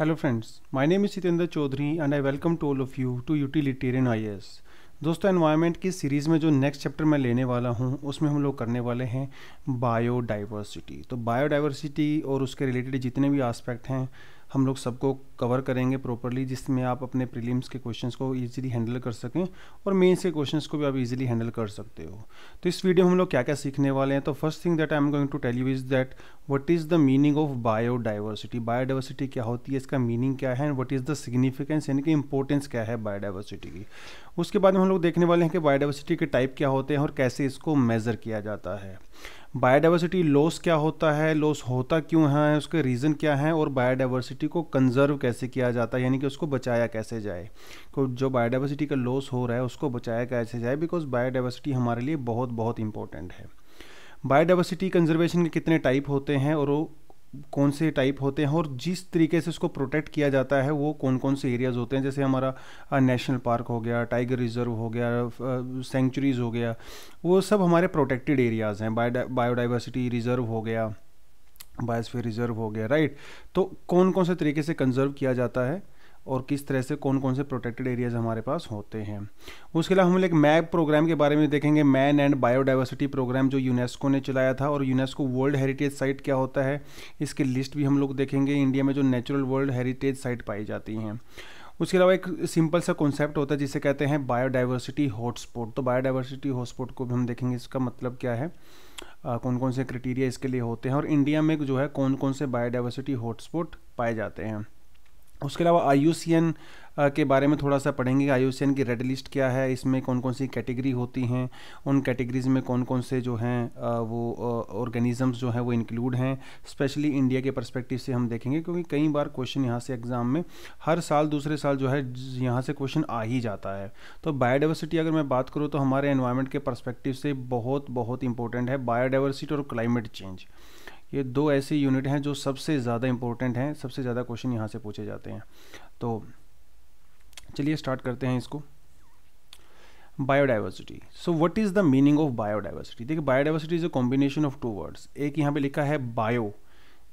Hello friends my name is Jitendra Chaudhary and I welcome to all of you to utilitarian IAS दोस्तों environment की series में जो next chapter मैं लेने वाला हूँ उसमें हम लोग करने वाले हैं बायोडाइवर्सिटी तो बायोडाइवर्सिटी और उसके रिलेटेड जितने भी आस्पेक्ट हैं हम लोग सबको कवर करेंगे प्रॉपरली जिसमें आप अपने प्रीलिम्स के क्वेश्चंस को इजीली हैंडल कर सकें और मेंस के क्वेश्चंस को भी आप इजीली हैंडल कर सकते हो तो इस वीडियो में हम लोग क्या क्या सीखने वाले हैं तो first thing that I am going to tell you is that what is the meaning of biodiversity biodiversity क्या होती है इसका मीनिंग क्या है and what is the significance यानी कि इंपॉर्टेंस क्या है बायोडाइवर्सिटी की उसके बाद में हम लोग देखने वाले हैं कि बायोडाइवर्सिटी के टाइप क्या होते हैं और कैसे इसको मेज़र किया जाता है बायोडाइवर्सिटी लॉस क्या होता है लॉस होता क्यों है उसके रीज़न क्या हैं और बायोडाइवर्सिटी को कंजर्व कैसे किया जाता है यानी कि उसको बचाया कैसे जाए को तो जो बायोडाइवर्सिटी का लॉस हो रहा है उसको बचाया कैसे जाए बिकॉज बायोडाइवर्सिटी हमारे लिए बहुत बहुत इंपॉर्टेंट है बायोडाइवर्सिटी कंजर्वेशन के कितने टाइप होते हैं और वो कौन से टाइप होते हैं और जिस तरीके से उसको प्रोटेक्ट किया जाता है वो कौन कौन से एरियाज़ होते हैं जैसे हमारा नेशनल पार्क हो गया टाइगर रिजर्व हो गया सेंचुरीज़ हो गया वो सब हमारे प्रोटेक्टेड एरियाज़ हैं बायोडाइवर्सिटी रिजर्व हो गया बायोस्फीयर रिजर्व हो गया राइट तो कौन कौन से तरीके से कंजर्व किया जाता है और किस तरह से कौन कौन से प्रोटेक्टेड एरियाज हमारे पास होते हैं उसके अलावा हम लोग मैप प्रोग्राम के बारे में देखेंगे मैन एंड बायोडाइवर्सिटी प्रोग्राम जो यूनेस्को ने चलाया था और यूनेस्को वर्ल्ड हेरिटेज साइट क्या होता है इसकी लिस्ट भी हम लोग देखेंगे इंडिया में जो नेचुरल वर्ल्ड हेरिटेज साइट पाई जाती हैं उसके अलावा एक सिंपल सा कॉन्सेप्ट होता है जिसे कहते हैं बायोडाइवर्सिटी हॉटस्पॉट तो बायोडाइवर्सिटी हॉटस्पॉट को भी हम देखेंगे इसका मतलब क्या है आ, कौन कौन से क्राइटेरिया इसके लिए होते हैं और इंडिया में जो है कौन कौन से बायोडाइवर्सिटी हॉटस्पॉट पाए जाते हैं उसके अलावा आई के बारे में थोड़ा सा पढ़ेंगे आई की रेड लिस्ट क्या है इसमें कौन कौन सी कैटेगरी होती हैं उन कैटेगरीज़ में कौन कौन से जो हैं वो ऑर्गेनिजम्स जो हैं वो इंक्लूड हैं स्पेशली इंडिया के परस्पेक्टिव से हम देखेंगे क्योंकि कई बार क्वेश्चन यहाँ से एग्ज़ाम में हर साल दूसरे साल जो है यहाँ से क्वेश्चन आ ही जाता है तो बायोडाइवर्सिटी अगर मैं बात करूँ तो हमारे इन्वायरमेंट के परस्पेक्टिव से बहुत बहुत इंपॉर्टेंट है बायोडाइवर्सिटी और क्लाइमेट चेंज ये दो ऐसे यूनिट हैं जो सबसे ज़्यादा इम्पोर्टेंट हैं सबसे ज़्यादा क्वेश्चन यहाँ से पूछे जाते हैं तो चलिए स्टार्ट करते हैं इसको biodiversity so what is the meaning of biodiversity देखिए biodiversity is a combination of two words एक यहाँ पे लिखा है बायो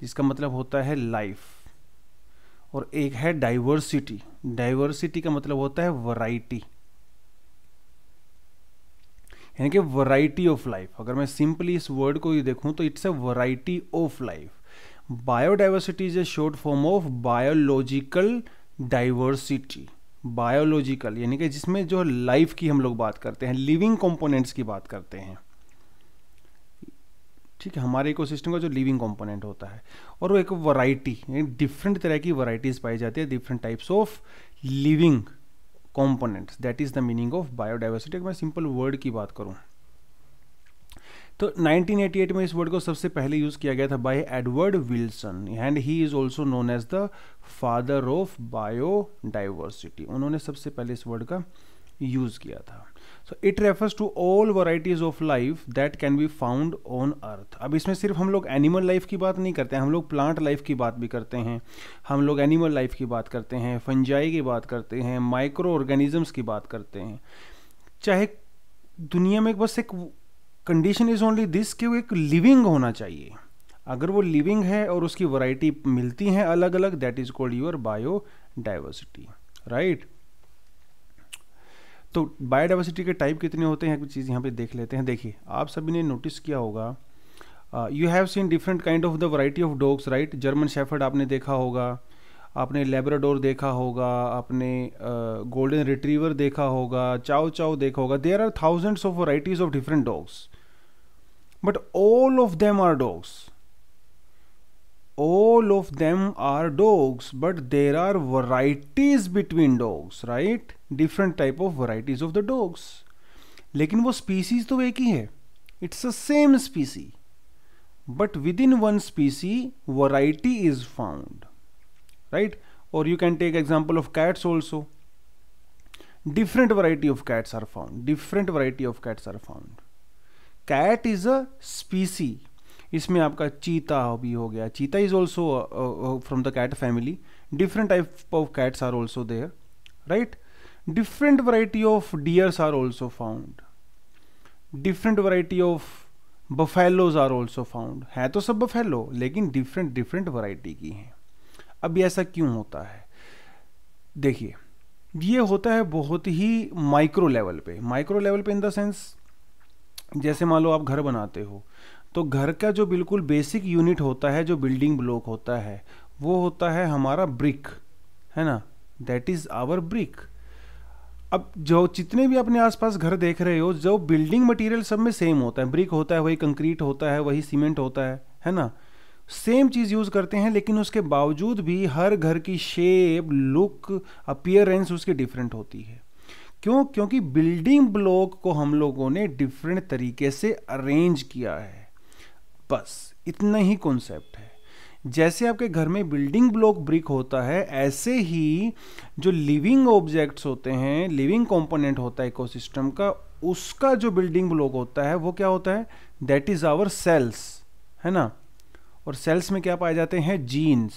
जिसका मतलब होता है लाइफ और एक है डाइवर्सिटी डाइवर्सिटी का मतलब होता है वराइटी यानी कि वराइटी ऑफ लाइफ अगर मैं सिंपली इस वर्ड को ही देखूं तो it's a variety of life biodiversity is a short form of biological diversity biological यानी कि जिसमें जो लाइफ की हम लोग बात करते हैं लिविंग कंपोनेंट्स की बात करते हैं ठीक है हमारे इकोसिस्टम का जो लिविंग कंपोनेंट होता है और वो एक वैरायटी डिफरेंट तरह की वैरायटीज पाई जाती है different types of living components that is the meaning of biodiversity मैं सिंपल वर्ड की बात करूँ तो 1988 में इस वर्ड को सबसे पहले यूज़ किया गया था by Edward Wilson and he is also known as the father of biodiversity उन्होंने सबसे पहले इस वर्ड का यूज़ किया था so it refers to all varieties of life that can be found on earth अब इसमें सिर्फ हम लोग एनिमल लाइफ की बात नहीं करते हैं हम लोग प्लांट लाइफ की बात भी करते हैं हम लोग एनिमल लाइफ की बात करते हैं फंजाई की बात करते हैं माइक्रो ऑर्गेनिजम्स की बात करते हैं चाहे दुनिया में बस एक कंडीशन इज़ ओनली दिस कि वो एक लिविंग होना चाहिए अगर वो लिविंग है और उसकी वैरायटी मिलती हैं अलग अलग that is called your bio diversity right तो बायोडाइवर्सिटी के टाइप कितने होते हैं कुछ चीज़ यहाँ पे देख लेते हैं देखिए आप सभी ने नोटिस किया होगा you have seen different kind of the variety of dogs right German shepherd आपने देखा होगा आपने लेबराडोर देखा होगा आपने गोल्डन uh, रिट्रीवर देखा होगा चाओ चाओ देखा होगा there are thousands of varieties of different dogs but all of them are dogs all of them are dogs but there are varieties between dogs right different type of varieties of the dogs लेकिन वो species तो एक ही है it's the same species but within one species variety is found right or you can take example of cats also different variety of cats are found different variety of cats are found cat is a species इसमें आपका चीता भी हो गया cheetah is also from the cat family different type of cats are also there right different variety of deers are also found different variety of buffaloes are also found है तो सब buffalo लेकिन डिफरेंट डिफरेंट वराइटी की हैं अब ऐसा क्यों होता है देखिए ये होता है बहुत ही माइक्रो लेवल पे माइक्रो लेवल पे इन द सेंस जैसे मान लो आप घर बनाते हो तो घर का जो बिल्कुल बेसिक यूनिट होता है जो बिल्डिंग ब्लॉक होता है वो होता है हमारा ब्रिक है ना दैट इज़ आवर ब्रिक अब जो जितने भी अपने आसपास घर देख रहे हो जो बिल्डिंग मटेरियल सब में सेम होता है ब्रिक होता है वही कंक्रीट होता है वही सीमेंट होता है है ना सेम चीज़ यूज़ करते हैं लेकिन उसके बावजूद भी हर घर की शेप लुक अपियरेंस उसकी डिफरेंट होती है क्यों क्योंकि बिल्डिंग ब्लॉक को हम लोगों ने डिफरेंट तरीके से अरेंज किया है बस इतना ही कॉन्सेप्ट है जैसे आपके घर में बिल्डिंग ब्लॉक ब्रिक होता है ऐसे ही जो लिविंग ऑब्जेक्ट्स होते हैं लिविंग कंपोनेंट होता है इकोसिस्टम का उसका जो बिल्डिंग ब्लॉक होता है वो क्या होता है दैट इज़ आवर सेल्स है ना और सेल्स में क्या पाए जाते हैं जीन्स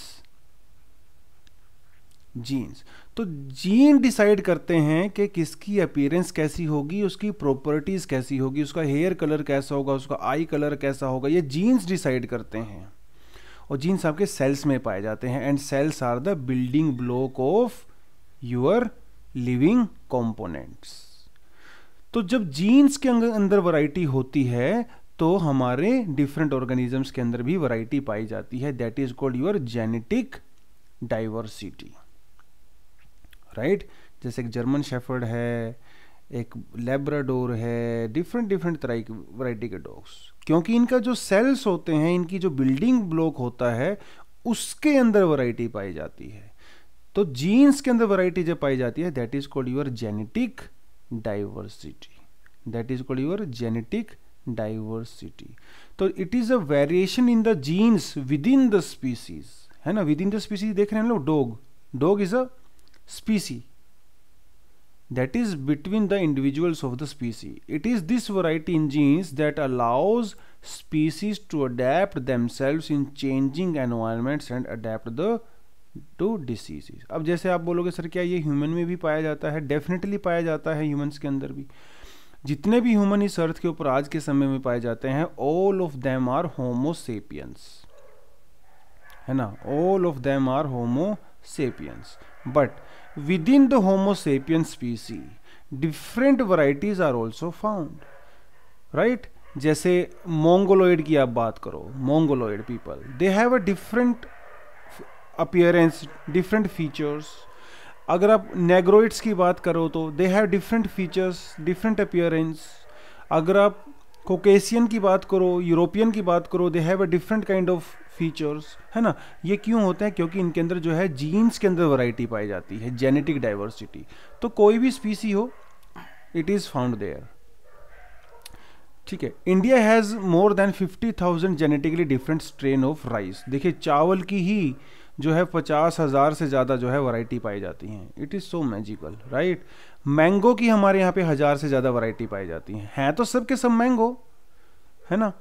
जीन्स तो जीन डिसाइड करते हैं कि किसकी अपीयरेंस कैसी होगी उसकी प्रॉपर्टीज़ कैसी होगी उसका हेयर कलर कैसा होगा उसका आई कलर कैसा होगा ये जीन्स डिसाइड करते हैं और जीन्स आपके सेल्स में पाए जाते हैं and cells are the building block of your living components तो जब जीन्स के अंदर वराइटी होती है तो हमारे डिफरेंट ऑर्गेनिजम्स के अंदर भी वराइटी पाई जाती है that is called your genetic diversity right जैसे एक जर्मन शेफर्ड है एक लेब्राडोर है डिफरेंट डिफरेंट तरह की वराइटी के डॉग्स क्योंकि इनका जो सेल्स होते हैं इनकी जो बिल्डिंग ब्लॉक होता है उसके अंदर वराइटी पाई जाती है तो जीन्स के अंदर वराइटी जब पाई जाती है that is called your genetic diversity that is called your genetic diversity तो it is a variation in the genes within the species है ना विद इन द स्पीसीज देख रहे हैं लोग dog dog is a species that is between the individuals of the species. It is this variety in genes that allows species to adapt themselves in changing environments and adapt the to diseases अब जैसे आप बोलोगे sir क्या ये human में भी पाया जाता है डेफिनेटली पाया जाता है ह्यूमंस के अंदर भी जितने भी ह्यूमन इस अर्थ के ऊपर आज के समय में पाए जाते हैं all of them are homo sapiens है ना all of them are homo sapiens but within the homo sapiens species different varieties are also found right जैसे मोंगोलोइड की आप बात करो Mongoloid people they have a different appearance different features अगर आप Negroids की बात करो तो they have different features different appearance अगर आप कोकेशियन की बात करो यूरोपियन की बात करो they have a different kind of features है ना ये क्यों होते हैं क्योंकि इनके अंदर जो है जीन्स के अंदर वैरायटी पाई जाती है जेनेटिक डाइवर्सिटी तो कोई भी स्पीसी हो इट इज़ फाउंड देयर ठीक है India has more than 50,000 genetically different strain of rice देखिए चावल की ही जो है पचास हज़ार से ज़्यादा जो है वैरायटी पाई जाती हैं it is so magical right mango की हमारे यहाँ पे हज़ार से ज़्यादा वैरायटी पाई जाती हैं हैं तो सब के सब मैंगो है ना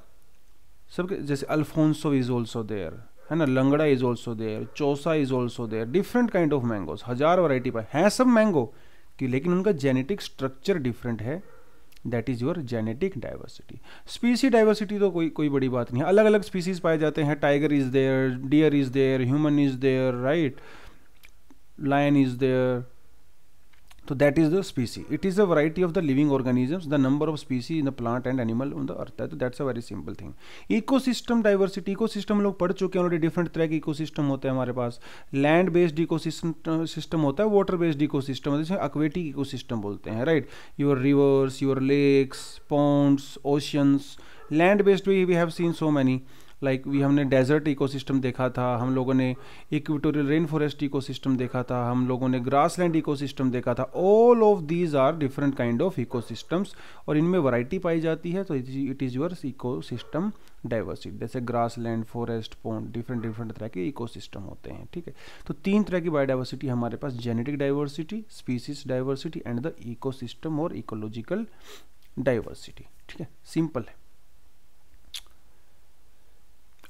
सबके जैसे अल्फोंसो इज ऑल्सो देयर है ना Langra is also there Chausa is also there different kind of mangoes हजार वराइटी पर हैं सब मैंगो कि लेकिन उनका जेनेटिक स्ट्रक्चर डिफरेंट है that is your genetic diversity species diversity तो कोई कोई बड़ी बात नहीं है अलग अलग स्पीसीज पाए जाते हैं tiger is there deer is there human is there right lion is there तो that is the species it is a variety of the living organisms the number of species in the plant and animal on the earth है तो that's a very simple thing ecosystem diversity ecosystem लोग पढ़ चुके हैं already different तरह के eco system होते हैं हमारे पास लैंड बेस्ड इको सिस्टम होता है वाटर बेस्ड इको सिस्टम होता है जैसे अक्वेटिक इको सिस्टम बोलते हैं right your rivers your lakes ponds oceans land based we have seen so many like we हमने डेजर्ट इकोसिस्टम देखा था हम लोगों ने इक्विटोरियल रेन फॉरेस्ट इकोसिस्टम देखा था हम लोगों ने ग्रासलैंड इकोसिस्टम देखा था all of these are different kind of ecosystems और इनमें वैरायटी पाई जाती है तो it is your ecosystem diversity जैसे grassland forest pond different different तरह के इको होते हैं ठीक है तो तीन तरह की बायोडाइवर्सिटी हमारे पास genetic diversity species diversity and the ecosystem और इकोलॉजिकल डाइवर्सिटी ठीक है सिंपल है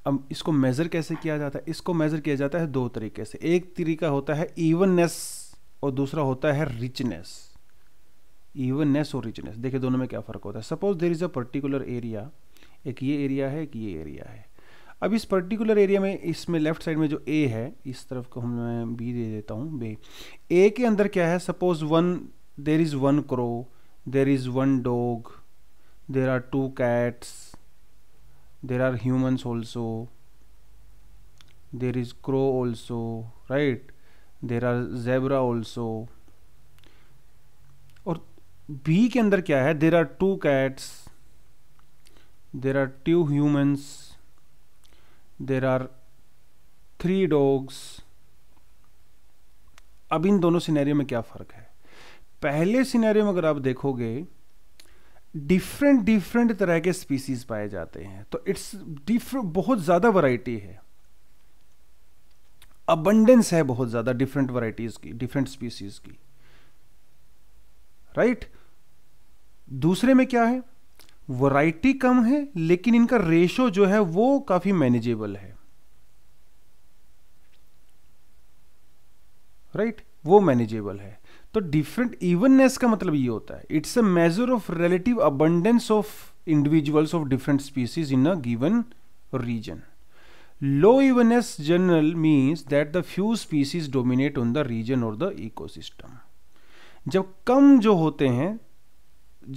अब इसको मेज़र कैसे किया जाता है इसको मेज़र किया जाता है दो तरीके से एक तरीका होता है इवननेस और दूसरा होता है रिचनेस इवननेस और रिचनेस देखिए दोनों में क्या फ़र्क होता है suppose there is a particular area एक ये एरिया है एक ये एरिया है अब इस पर्टिकुलर एरिया में इसमें लेफ्ट साइड में जो ए है इस तरफ को हम मैं बी दे देता हूँ बे ए के अंदर क्या है suppose one there is one crow there is one dog there are two cats there are humans also there is crow also right there are zebra also और बी के अंदर क्या है there are two cats there are two humans there are three dogs अब इन दोनों scenario में क्या फ़र्क है पहले सिनेरियो में अगर आप देखोगे डिफरेंट डिफरेंट तरह के स्पीसीज पाए जाते हैं तो इट्स डिफरेंट बहुत ज़्यादा वैरायटी है अबंडेंस है बहुत ज़्यादा डिफरेंट वैरायटीज की डिफरेंट स्पीसीज की राइट right? दूसरे में क्या है वैरायटी कम है लेकिन इनका रेशो जो है वो काफ़ी मैनेजेबल है राइट right? वो मैनेजेबल है तो डिफरेंट इवननेस का मतलब ये होता है it's a measure of relative abundance of individuals of different species in a given region low evenness general means that the few species dominate on the region और the ecosystem. जब कम जो होते हैं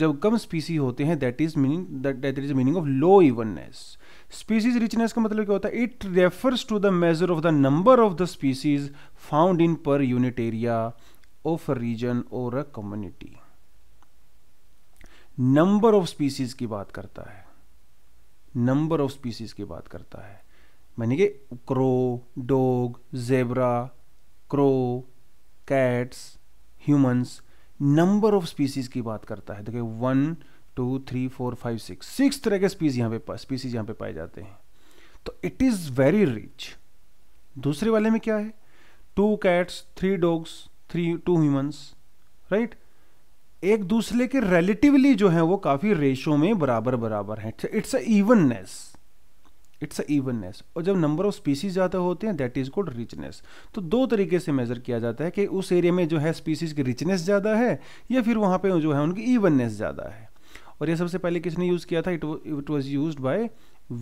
जब कम स्पीसी होते हैं that is meaning that is meaning of low evenness species richness का मतलब क्या होता है it refers to the measure of the number of the species found in per unit area of a region और a number of species की बात करता है नंबर ऑफ स्पीसीज की बात करता है मैंने कि crow dog zebra crow cats humans number of species की बात करता है देखिए one two three four five six six तरह के स्पीसी यहां पे स्पीसीज यहां पे पाए जाते हैं तो इट इज़ वेरी रिच दूसरे वाले में क्या है two cats three dogs three two humans right एक दूसरे के रिलेटिवली जो है वो काफी रेशो में बराबर बराबर है it's a evenness it's a evenness और जब नंबर ऑफ स्पीसीज ज़्यादा होते हैं दैट इज कॉल्ड रिचनेस तो दो तरीके से मेजर किया जाता है कि उस एरिया में जो है स्पीसीज की रिचनेस ज़्यादा है या फिर वहां पे जो है उनकी इवननेस ज़्यादा है और ये सबसे पहले किसने यूज़ किया था it was use by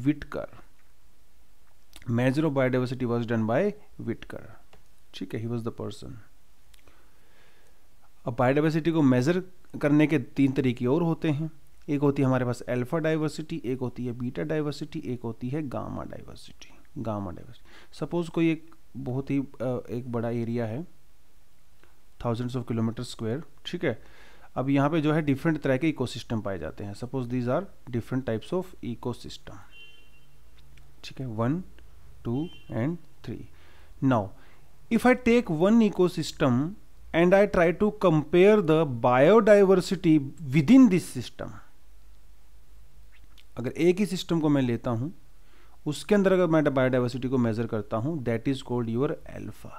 Whittaker measure of biodiversity was done by Whittaker ठीक है ही वॉज द पर्सन अब बायोडाइवर्सिटी को मेज़र करने के तीन तरीके और होते हैं एक होती है हमारे पास अल्फा डाइवर्सिटी एक होती है बीटा डाइवर्सिटी एक होती है gamma diversity gamma diversity suppose कोई एक बहुत ही एक बड़ा एरिया है थाउजेंड्स ऑफ किलोमीटर स्क्वायर ठीक है अब यहाँ पे जो है डिफरेंट तरह के इकोसिस्टम पाए जाते हैं suppose these are different types of ecosystem ठीक है one two and three now if I take one ecosystem and I try to compare the biodiversity within this system. अगर एक ही सिस्टम को मैं लेता हूँ उसके अंदर अगर मैं बायोडाइवर्सिटी को मेज़र करता हूँ that is called your alpha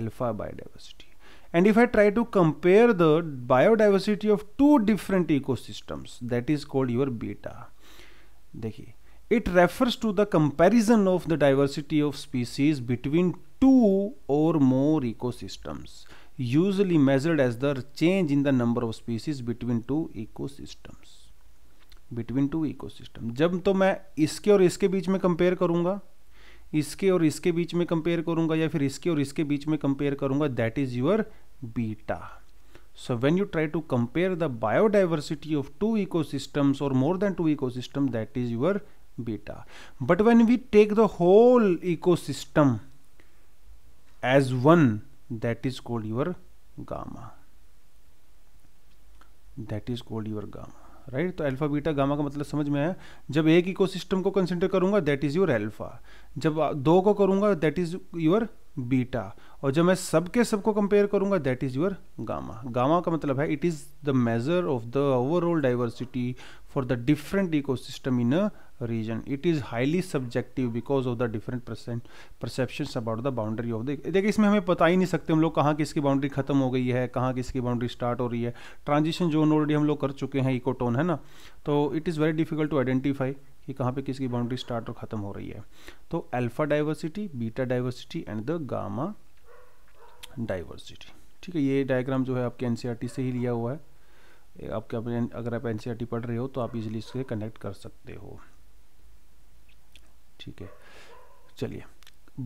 alpha biodiversity and if i try to compare the biodiversity of two different ecosystems that is called your beta देखिए it refers to the comparison of the diversity of species between two or more ecosystems usually measured as the change in the number of species between two ecosystems between two ecosystems जब तो मैं इसके और इसके बीच में compare करूंगा इसके और इसके बीच में कंपेयर करूंगा या फिर इसके और इसके बीच में कंपेयर करूंगा that is your beta so when you try to compare the biodiversity of two ecosystems or more than two ecosystems that is your beta but when we take the whole ecosystem as one that is called your gamma that is called your gamma right right? तो alpha beta gamma का मतलब समझ में आया जब एक ecosystem को consider करूंगा दैट इज योर अल्फा जब दो को करूंगा दैट इज योर बीटा और जब मैं सबके सबको कंपेयर करूंगा that is your gamma gamma का मतलब है it is the measure of the overall diversity for the different ecosystem in a region it is highly subjective because of the different percent perceptions about the boundary of the देखिए इसमें हमें पता ही नहीं सकते हम लोग कहाँ किसकी बाउंड्री खत्म हो गई है कहाँ किसकी बाउंड्री स्टार्ट हो रही है ट्रांजिशन जोन ऑलरेडी हम लोग कर चुके हैं इकोटोन है ना तो it is very difficult to identify कि कहाँ पे किसकी बाउंड्री स्टार्ट और ख़त्म हो रही है तो alpha diversity beta diversity and the gamma diversity ठीक है ये डायग्राम जो है आपके एन e से ही लिया हुआ है आपके अपने अगर आप एन e पढ़ रहे हो तो आप इजीली इससे कनेक्ट कर सकते हो ठीक है चलिए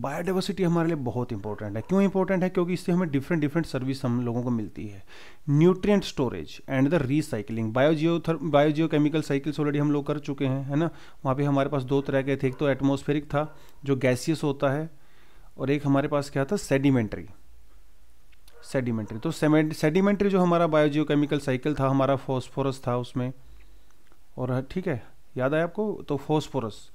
बायोडाइवर्सिटी हमारे लिए बहुत इंपॉर्टेंट है क्यों इंपॉर्टेंट है क्योंकि इससे हमें डिफरेंट डिफरेंट सर्विस हम लोगों को मिलती है nutrient storage and the recycling biogeo biogeochemical cycles already हम लोग कर चुके हैं है ना वहाँ पे हमारे पास दो तरह के थे एक तो एटमोस्फेरिक था जो गैसियस होता है और एक हमारे पास क्या था सेडिमेंट्री सेडिमेंट्री तो सेडिमेंट्री जो हमारा बायोजियो केमिकल साइकिल था हमारा फॉस्फोरस था उसमें और ठीक है याद आया आपको तो फॉस्फोरस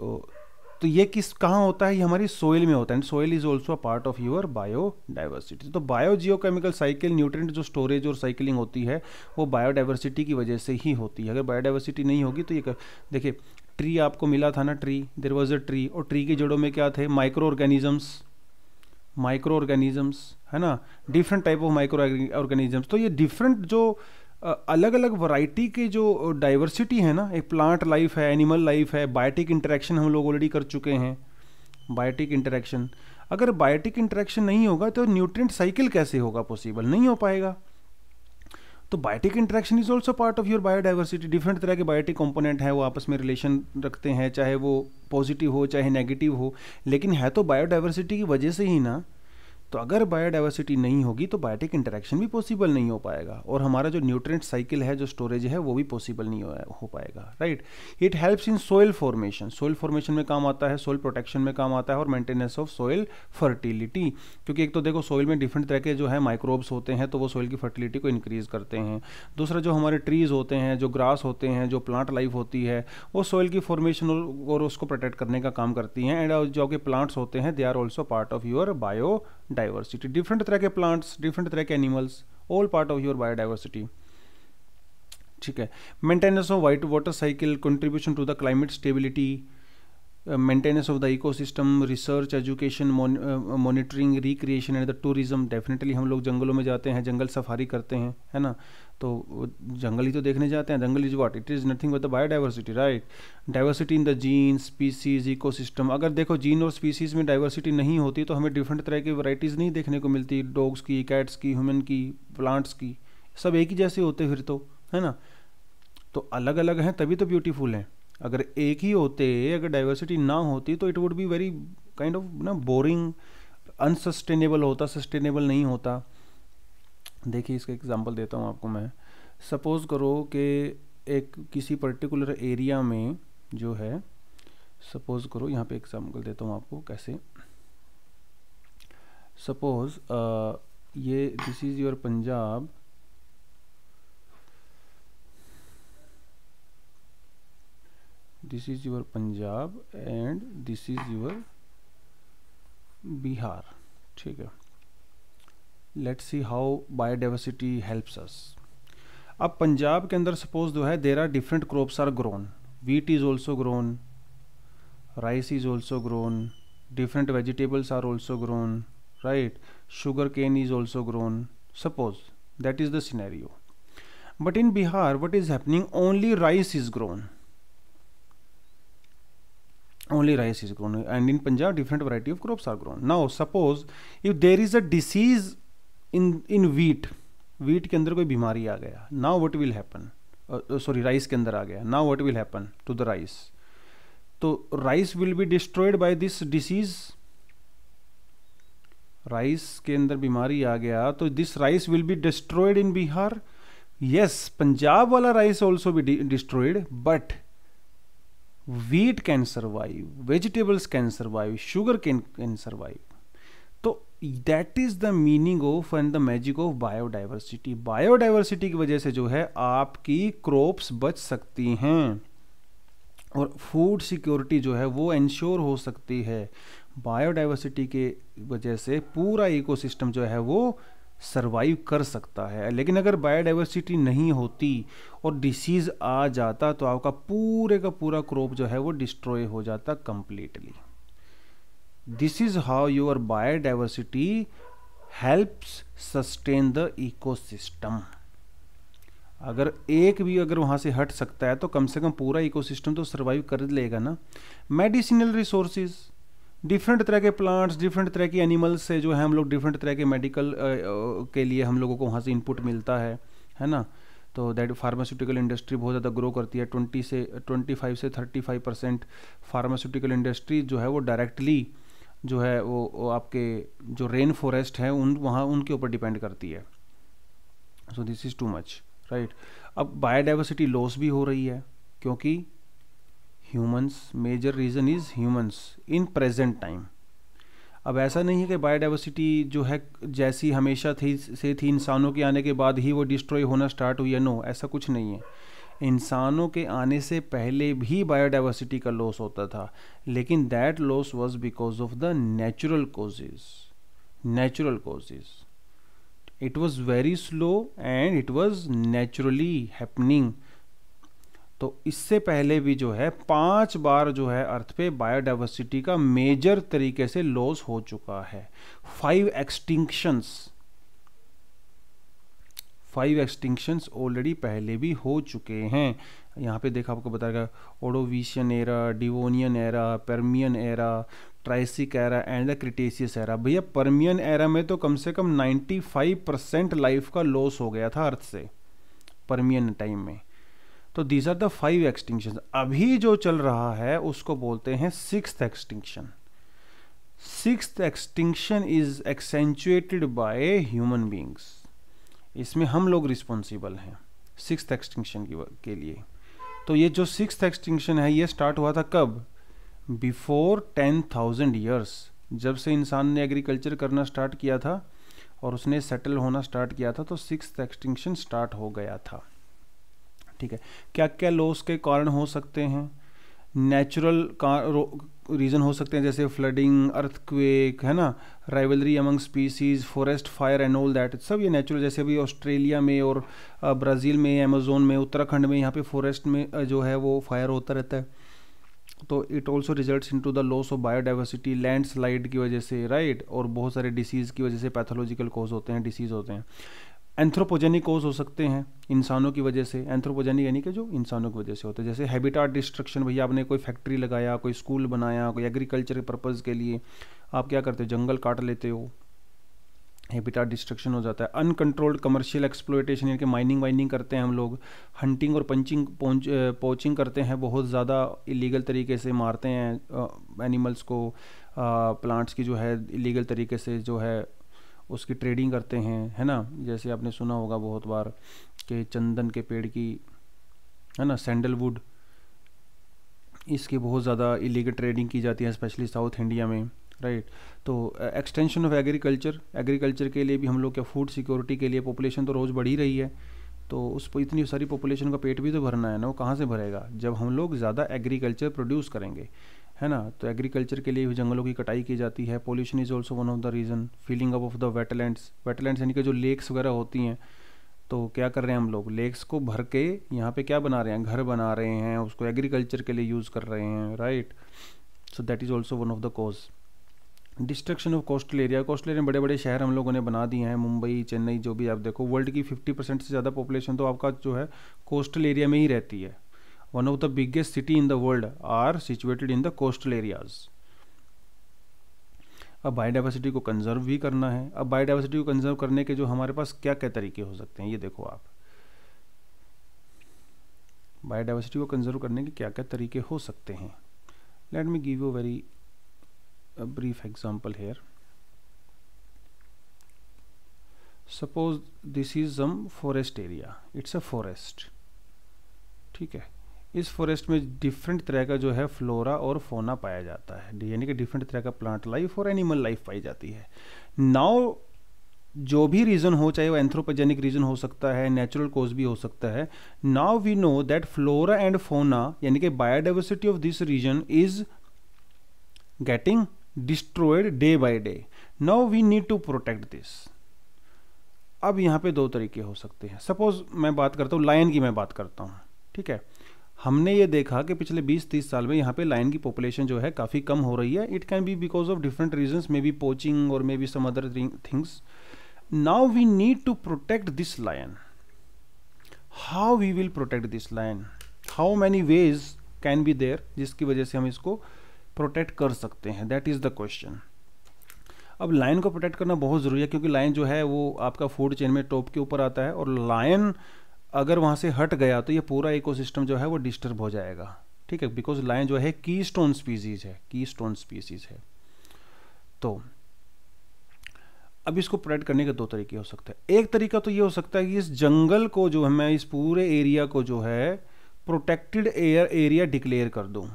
तो ये किस कहाँ होता है ये हमारी सोइल में होता है and soil is also part of your biodiversity तो बायो केमिकल साइकिल न्यूट्रेंट जो स्टोरेज और साइकिलिंग होती है वो बायोडाइवर्सिटी की वजह से ही होती है अगर बायोडाइवर्सिटी नहीं होगी तो ये देखिए ट्री आपको मिला था ना tree there was a tree और ट्री की जड़ों में क्या थे माइक्रो ऑर्गेनिजम्स माइक्रो ऑर्गेनिजम्स है ना different type of microorganisms तो ये डिफरेंट जो अलग अलग वैरायटी के जो डाइवर्सिटी है ना एक प्लांट लाइफ है एनिमल लाइफ है बायोटिक इंटरेक्शन हम लोग ऑलरेडी कर चुके हैं बायोटिक इंटरेक्शन अगर बायोटिक इंटरेक्शन नहीं होगा तो न्यूट्रिएंट साइकिल कैसे होगा पॉसिबल नहीं हो पाएगा तो biotic interaction is also part of your biodiversity different तरह के बायोटिक कॉम्पोनेंट हैं वो आपस में रिलेशन रखते हैं चाहे वो पॉजिटिव हो चाहे नेगेटिव हो लेकिन है तो बायोडाइवर्सिटी की वजह से ही ना तो अगर बायोडाइवर्सिटी नहीं होगी तो बायोटिक इंटरेक्शन भी पॉसिबल नहीं हो पाएगा और हमारा जो न्यूट्रेंट साइकिल है जो स्टोरेज है वो भी पॉसिबल नहीं हो पाएगा right it helps in soil formation soil formation में काम आता है सोयल प्रोटेक्शन में काम आता है और मेंटेनेंस ऑफ सोयल फर्टिलिटी क्योंकि एक तो देखो सोयल में डिफरेंट तरह के जो है माइक्रोब्स होते हैं तो वो सोयल की फर्टिलिटी को इंक्रीज करते हैं दूसरा जो हमारे ट्रीज होते हैं जो ग्रास होते हैं जो प्लांट लाइफ होती है वो सोयल की फॉर्मेशन और उसको प्रोटेक्ट करने का काम करती हैं एंड जो कि प्लांट्स होते हैं they are also part of your bio biodiversity different तरह के प्लांट्स डिफरेंट तरह के animals all part of your biodiversity ठीक है maintenance of white water cycle contribution to the climate stability maintenance of the ecosystem research education monitoring recreation and the tourism definitely हम लोग जंगलों में जाते हैं जंगल सफारी करते हैं है ना तो जंगल ही तो देखने जाते हैं जंगल is what it is nothing but the biodiversity right diversity in the gene species ecosystem अगर देखो जीन और स्पीसीज में डाइवर्सिटी नहीं होती तो हमें डिफरेंट तरह की वराइटीज़ नहीं देखने को मिलती डॉग्स की कैट्स की ह्यूमन की प्लांट्स की सब एक ही जैसे होते फिर तो है ना तो अलग अलग हैं तभी तो ब्यूटीफुल हैं अगर एक ही होते अगर डाइवर्सिटी ना होती तो it would be very kind of ना बोरिंग अनसस्टेनेबल होता सस्टेनेबल नहीं होता देखिए इसका एग्जांपल देता हूँ आपको मैं सपोज़ करो कि एक किसी पर्टिकुलर एरिया में जो है सपोज़ करो यहाँ पे एग्जांपल देता हूँ आपको कैसे सपोज़ ये this is your Punjab this is your Punjab and this is your Bihar ठीक है let's see how biodiversity helps us अब पंजाब के अंदर suppose जो है there are different crops are grown wheat is also grown rice is also grown different vegetables are also grown right sugar cane is also grown suppose that is the scenario but in bihar what is happening only rice is grown only rice is grown and in punjab different variety of crops are grown now suppose if there is a disease in in wheat wheat ke andar koi bimari aa gaya now what will happen uh, uh, rice ke andar aa gaya now what will happen to the rice to rice will be destroyed by this disease rice ke andar bimari aa gaya to this rice will be destroyed in bihar yes punjab wala rice also be de destroyed but wheat can survive vegetables can survive sugar cane can survive तो that is the meaning of and the magic of biodiversity biodiversity की वजह से जो है आपकी crops बच सकती हैं और फूड सिक्योरिटी जो है वो इंश्योर हो सकती है बायोडाइवर्सिटी के वजह से पूरा इकोसिस्टम जो है वो सर्वाइव कर सकता है लेकिन अगर बायोडाइवर्सिटी नहीं होती और डिसीज़ आ जाता तो आपका पूरे का पूरा क्रॉप जो है वो डिस्ट्रॉय हो जाता completely this is how your biodiversity helps sustain the ecosystem अगर एक भी अगर वहाँ से हट सकता है तो कम से कम पूरा इकोसिस्टम तो सर्वाइव कर लेगा ना मेडिसिनल रिसोर्सेज़ डिफरेंट तरह के प्लांट्स डिफरेंट तरह के एनिमल्स से जो है हम लोग डिफरेंट तरह के मेडिकल के लिए हम लोगों को वहाँ से इनपुट मिलता है है ना तो दैट फार्मास्यूटिकल इंडस्ट्री बहुत ज़्यादा ग्रो करती है ट्वेंटी से ट्वेंटी फाइव से thirty five percent pharmaceutical industry जो है वो डायरेक्टली जो है वो, वो आपके जो रेन फॉरेस्ट है उन वहाँ उनके ऊपर डिपेंड करती है so this is too much right अब बायोडाइवर्सिटी लॉस भी हो रही है क्योंकि humans major reason is humans in present time अब ऐसा नहीं है कि बायोडाइवर्सिटी जो है जैसी हमेशा थी से थी इंसानों के आने के बाद ही वो डिस्ट्रॉय होना स्टार्ट हुई है नो ऐसा कुछ नहीं है इंसानों के आने से पहले भी बायोडाइवर्सिटी का लॉस होता था लेकिन that loss was because of the natural causes natural causes it was very slow and it was naturally happening तो इससे पहले भी जो है पांच बार जो है अर्थ पे बायोडाइवर्सिटी का मेजर तरीके से लॉस हो चुका है five extinctions five extinctions already पहले भी हो चुके हैं यहाँ पे देखा आपको बताया गया Ordovician era Devonian era Permian era Triassic era and the Cretaceous era भैया परमियन एरा में तो कम से कम 95 परसेंट लाइफ का लॉस हो गया था अर्थ से परमियन टाइम में तो these are the five extinction अभी जो चल रहा है उसको बोलते हैं six extinction six extinction is accentuated by human beings इसमें हम लोग रिस्पॉन्सिबल हैं सिक्स एक्सटिंक्शन के लिए तो ये जो सिक्स एक्सटिंक्शन है ये स्टार्ट हुआ था कब बिफोर टेन थाउजेंड ईयर्स जब से इंसान ने एग्रीकल्चर करना स्टार्ट किया था और उसने सेटल होना स्टार्ट किया था तो सिक्स एक्सटिंक्शन स्टार्ट हो गया था ठीक है क्या क्या लॉस के कारण हो सकते हैं नेचुरल रीज़न हो सकते हैं जैसे फ्लडिंग अर्थक्वेक है ना rivalry among species forest fire and all that सब ये नेचुरल जैसे अभी ऑस्ट्रेलिया में और ब्राज़ील में अमेजोन में उत्तराखंड में यहाँ पे फॉरेस्ट में जो है वो फायर होता रहता है तो it also result in to the loss of biodiversity land की वजह से राइट और बहुत सारे डिसीज़ की वजह से पैथोलॉजिकल कॉज होते हैं डिसीज़ होते हैं एंथ्रोपोजेनिक कोज हो सकते हैं इंसानों की वजह से एंथ्रोपोजेनिक यानी कि जो इंसानों की वजह से होते हैं जैसे हैबिटाट डिस्ट्रक्शन भैया आपने कोई फैक्ट्री लगाया कोई स्कूल बनाया कोई एग्रीकल्चर के पर्पज़ के लिए आप क्या करते हो जंगल काट लेते हो हैबिटाट डिस्ट्रक्शन हो जाता है अनकंट्रोल्ड कमर्शियल एक्सप्लोइटेशन यानी कि माइनिंग वाइनिंग करते हैं हम लोग हंटिंग और पंचिंग पोचिंग करते हैं बहुत ज़्यादा इलीगल तरीके से मारते हैं एनिमल्स को प्लांट्स की जो है इलीगल तरीके से जो है उसकी ट्रेडिंग करते हैं है ना जैसे आपने सुना होगा बहुत बार कि चंदन के पेड़ की है ना सैंडलवुड इसकी बहुत ज़्यादा इलीगल ट्रेडिंग की जाती है स्पेशली साउथ इंडिया में राइट तो एक्सटेंशन ऑफ एग्रीकल्चर एग्रीकल्चर के लिए भी हम लोग क्या फूड सिक्योरिटी के लिए पॉपुलेशन तो रोज़ बढ़ ही रही है तो उस पर इतनी सारी पॉपुलेशन का पेट भी तो भरना है ना वो कहाँ से भरेगा जब हम लोग ज़्यादा एग्रीकल्चर प्रोड्यूस करेंगे है ना तो एग्रीकल्चर के लिए भी जंगलों की कटाई की जाती है pollution is also one of the reason filling up of the wetlands wetlands यानी कि जो लेक्स वगैरह होती हैं तो क्या कर रहे हैं हम लोग लेक्स को भर के यहाँ पे क्या बना रहे हैं घर बना रहे हैं उसको एग्रीकल्चर के लिए यूज़ कर रहे हैं right so that is also one of the cause destruction of coastal area coastal area बड़े बड़े शहर हम लोगों ने बना दिए हैं मुंबई चेन्नई जो भी आप देखो वर्ल्ड की फिफ्टी परसेंट से ज़्यादा पॉपुलेशन तो आपका जो है कोस्टल एरिया में ही रहती है one of the biggest city in the world are situated in the coastal areas अब बायोडाइवर्सिटी को कंजर्व भी करना है अब बायोडाइवर्सिटी को कंजर्व करने के जो हमारे पास क्या क्या तरीके हो सकते हैं ये देखो आप बायोडाइवर्सिटी को कंजर्व करने के क्या क्या तरीके हो सकते हैं let me give you very brief example here suppose this is some forest area it's a forest ठीक है इस फॉरेस्ट में डिफरेंट तरह का जो है फ्लोरा और फोना पाया जाता है यानी कि डिफरेंट तरह का प्लांट लाइफ और एनिमल लाइफ पाई जाती है नाउ जो भी रीज़न हो चाहे वो एंथ्रोपोजेनिक रीज़न हो सकता है नेचुरल कोज भी हो सकता है now we know that flora and fauna यानी कि biodiversity of this region is getting destroyed day by day now we need to protect this अब यहाँ पे दो तरीके हो सकते हैं सपोज मैं बात करता हूँ लायन की मैं बात करता हूँ ठीक है हमने ये देखा कि पिछले 20-30 साल में यहाँ पे लाइन की पॉपुलेशन जो है काफ़ी कम हो रही है it can be because of different reasons maybe poaching और maybe some other things now we need to protect this lion how we will protect this lion how many ways can be there जिसकी वजह से हम इसको protect कर सकते हैं that is the question अब लाइन को प्रोटेक्ट करना बहुत ज़रूरी है क्योंकि लाइन जो है वो आपका फूड चेन में टॉप के ऊपर आता है और लायन अगर वहाँ से हट गया तो ये पूरा इकोसिस्टम जो है वो डिस्टर्ब हो जाएगा ठीक है बिकॉज लाइन जो है की स्टोन स्पीसीज है की स्टोन स्पीसीज है तो अब इसको प्रोटेक्ट करने के दो तरीके हो सकते हैं एक तरीका तो ये हो सकता है कि इस जंगल को जो है मैं इस पूरे एरिया को जो है प्रोटेक्टेड एयर एरिया डिक्लेयर कर दूँ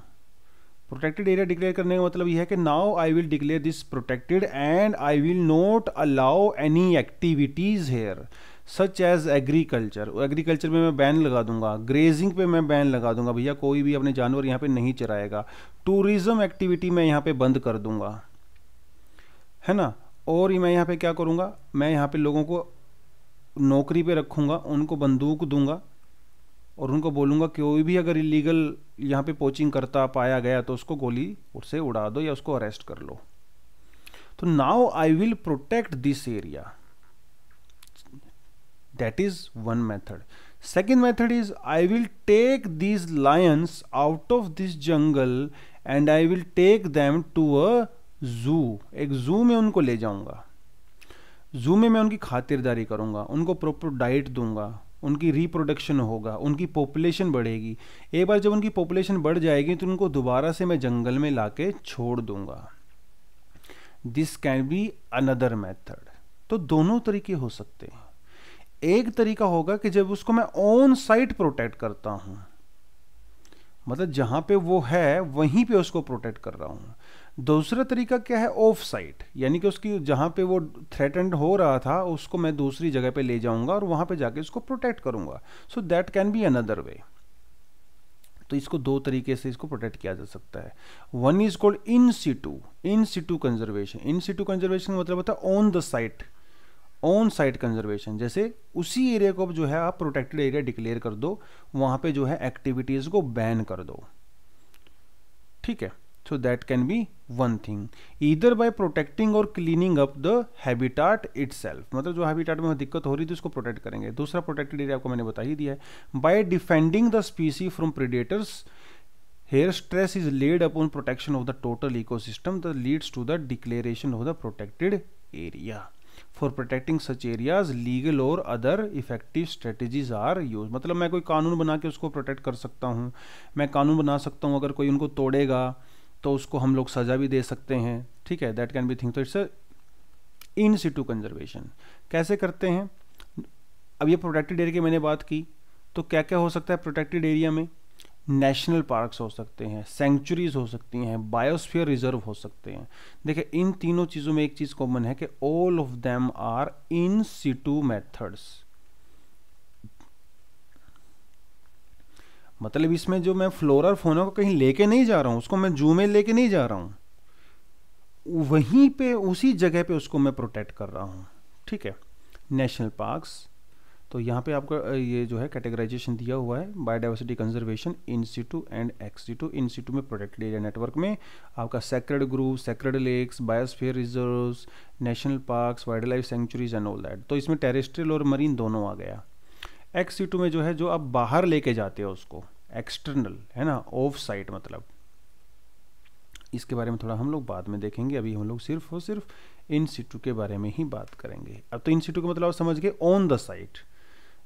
प्रोटेक्टेड एरिया डिक्लेयर करने का मतलब यह है कि now I will declare this protected and I will not allow any activities here such as agriculture agriculture में मैं बैन लगा दूंगा ग्रेजिंग पे मैं बैन लगा दूंगा भैया कोई भी अपने जानवर यहाँ पे नहीं चराएगा टूरिज्म एक्टिविटी मैं यहाँ पे बंद कर दूंगा है ना और मैं यहाँ पे क्या करूँगा मैं यहाँ पे लोगों को नौकरी पे रखूँगा उनको बंदूक दूंगा और उनको बोलूँगा कोई भी अगर इलीगल यहाँ पे पोचिंग करता पाया गया तो उसको गोली उससे उड़ा दो या उसको अरेस्ट कर लो तो now I will protect this area that is one method second method is i will take these lions out of this jungle and i will take them to a zoo एक zoo में उनको ले जाऊंगा zoo में मैं उनकी खातिरदारी करूंगा उनको प्रॉपर डाइट दूंगा उनकी रिप्रोडक्शन होगा उनकी पॉपुलेशन बढ़ेगी एक बार जब उनकी पॉपुलेशन बढ़ जाएगी तो उनको दोबारा से मैं जंगल में ला छोड़ दूंगा this can be another method तो दोनों तरीके हो सकते हैं एक तरीका होगा कि जब उसको मैं ऑन साइट प्रोटेक्ट करता हूं मतलब जहां पे वो है वहीं पे उसको प्रोटेक्ट कर रहा हूं दूसरा तरीका क्या है ऑफ साइट यानी कि उसकी जहां पे वो थ्रेटेंड हो रहा था उसको मैं दूसरी जगह पे ले जाऊंगा और वहां पे जाके उसको प्रोटेक्ट करूंगा so that can be another way तो इसको दो तरीके से इसको प्रोटेक्ट किया जा सकता है one is called in situ in situ conservation in situ conservation मतलब होता है on the site on site conservation जैसे उसी एरिया को जो है आप प्रोटेक्टेड एरिया डिक्लेयर कर दो वहां पे जो है एक्टिविटीज को बैन कर दो ठीक है so that can be one thing इधर बाय प्रोटेक्टिंग और cleaning up the habitat it मतलब जो हैबिटाट में दिक्कत हो रही थी उसको प्रोटेक्ट करेंगे दूसरा प्रोटेक्टेड एरिया आपको मैंने बता ही दिया है by defending the species from predators here stress is laid upon protection of the total ecosystem the leads to the declaration of the protected area for protecting such areas legal और other effective strategies are use मतलब मैं कोई कानून बना के उसको protect कर सकता हूँ मैं कानून बना सकता हूँ अगर कोई उनको तोड़ेगा तो उसको हम लोग सज़ा भी दे सकते हैं ठीक है दैट कैन बी थिंक तो इट्स इन सिटू कंजर्वेशन कैसे करते हैं अब ये प्रोटेक्टेड एरिया की मैंने बात की तो क्या क्या हो सकता है प्रोटेक्टेड एरिया में नेशनल पार्क्स हो सकते हैं सेंचुरीज हो सकती हैं बायोस्फीयर रिजर्व हो सकते हैं देखिए इन तीनों चीज़ों में एक चीज़ कॉमन है कि all of them are in situ methods मतलब इसमें जो मैं फ्लोरल फोना को कहीं लेके नहीं जा रहा हूँ उसको मैं जू में लेके नहीं जा रहा हूँ वहीं पे उसी जगह पे उसको मैं प्रोटेक्ट कर रहा हूँ ठीक है नेशनल पार्क्स तो यहाँ पे आपका ये जो है कैटेगराइजेशन दिया हुआ है biodiversity conservation in and ex situ situ in में प्रोटेक्टेड एरिया नेटवर्क में आपका sacred group sacred lakes biosphere reserves national parks wildlife sanctuaries and all that तो इसमें टेरेस्ट्रियल और मरीन दोनों आ गया एक्सिटू में जो है जो आप बाहर लेके जाते हो उसको एक्सटर्नल है ना ऑफ साइट मतलब इसके बारे में थोड़ा हम लोग बाद में देखेंगे अभी हम लोग सिर्फ और सिर्फ इन सीटू के बारे में ही बात करेंगे अब तो इन सीटू का मतलब आप समझ गए ऑन द साइट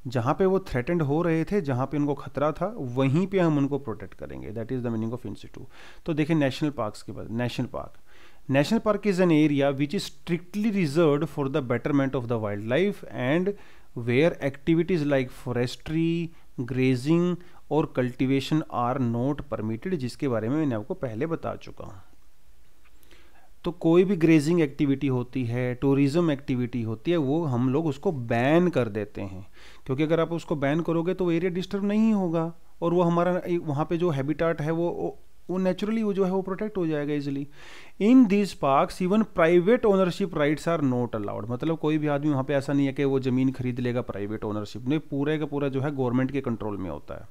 जहाँ पे वो थ्रेटेंड हो रहे थे जहाँ पे उनको खतरा था वहीं पे हम उनको प्रोटेक्ट करेंगे that is the meaning of institute तो देखिए नेशनल पार्क्स के बाद national park national park is an area which is strictly reserve for the betterment of the wildlife and where activities like forestry grazing और cultivation are not permitted जिसके बारे में मैंने आपको पहले बता चुका हूँ तो कोई भी ग्रेजिंग एक्टिविटी होती है टूरिज्म एक्टिविटी होती है वो हम लोग उसको बैन कर देते हैं क्योंकि अगर आप उसको बैन करोगे तो एरिया डिस्टर्ब नहीं होगा और वो हमारा वहाँ पे जो हैबिटाट है वो वो नेचुरली वो जो है वो प्रोटेक्ट हो जाएगा easily in this parks even private ownership rights are not allowed मतलब कोई भी आदमी वहाँ पे ऐसा नहीं है कि वो ज़मीन खरीद लेगा प्राइवेट ओनरशिप नहीं पूरे का पूरा जो है गवर्नमेंट के कंट्रोल में होता है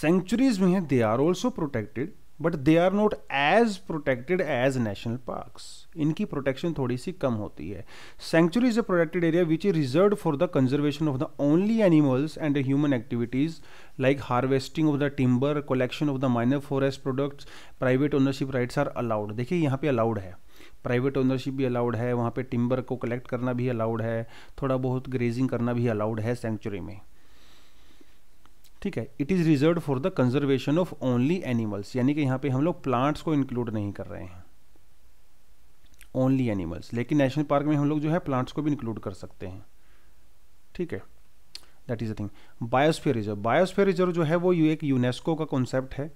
सेंचुरीज में है they are also protected but they are not as protected as national parks इनकी प्रोटेक्शन थोड़ी सी कम होती है sanctuary is a protected area which is reserve for the conservation of the only animals and human activities like harvesting of the timber collection of the minor forest products private ownership rights are allowed देखिए यहाँ पे allowed है private ownership भी allowed है वहाँ पे timber को collect करना भी अलाउड है थोड़ा बहुत ग्रेजिंग करना भी अलाउड है सेंचुरी में ठीक है it is reserve for the conservation of only animals यानी कि यहाँ पे हम लोग प्लांट्स को इंक्लूड नहीं कर रहे हैं ओनली एनिमल्स लेकिन नेशनल पार्क में हम लोग जो है प्लांट्स को भी इंक्लूड कर सकते हैं ठीक है that is a thing biosphere reserve biosphere reserve जो है वो एक यूनेस्को का कॉन्सेप्ट है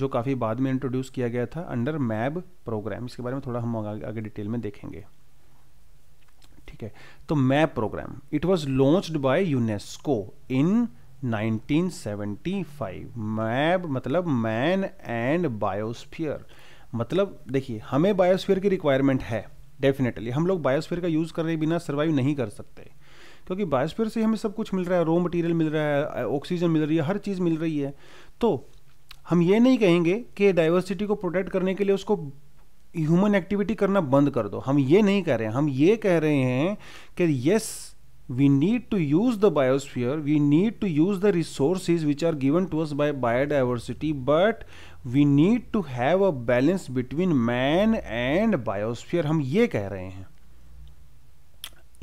जो काफ़ी बाद में इंट्रोड्यूस किया गया था अंडर मैब प्रोग्राम इसके बारे में थोड़ा हम आगे डिटेल में देखेंगे ठीक है तो MAP programme it was launched by UNESCO in 1975 MAB मतलब मैन एंड बायोस्फीयर मतलब देखिए हमें बायोस्फीयर की रिक्वायरमेंट है डेफिनेटली हम लोग बायोस्फीयर का यूज़ करे बिना सर्वाइव नहीं कर सकते क्योंकि बायोस्फीयर से हमें सब कुछ मिल रहा है रॉ मटेरियल मिल रहा है ऑक्सीजन मिल रही है हर चीज़ मिल रही है तो हम ये नहीं कहेंगे कि डाइवर्सिटी को प्रोटेक्ट करने के लिए उसको ह्यूमन एक्टिविटी करना बंद कर दो हम ये नहीं कह रहे हैं हम ये कह रहे हैं कि yes we need to use the biosphere we need to use the resources which are given to us by biodiversity but we need to have a balance between man and biosphere हम ये कह रहे हैं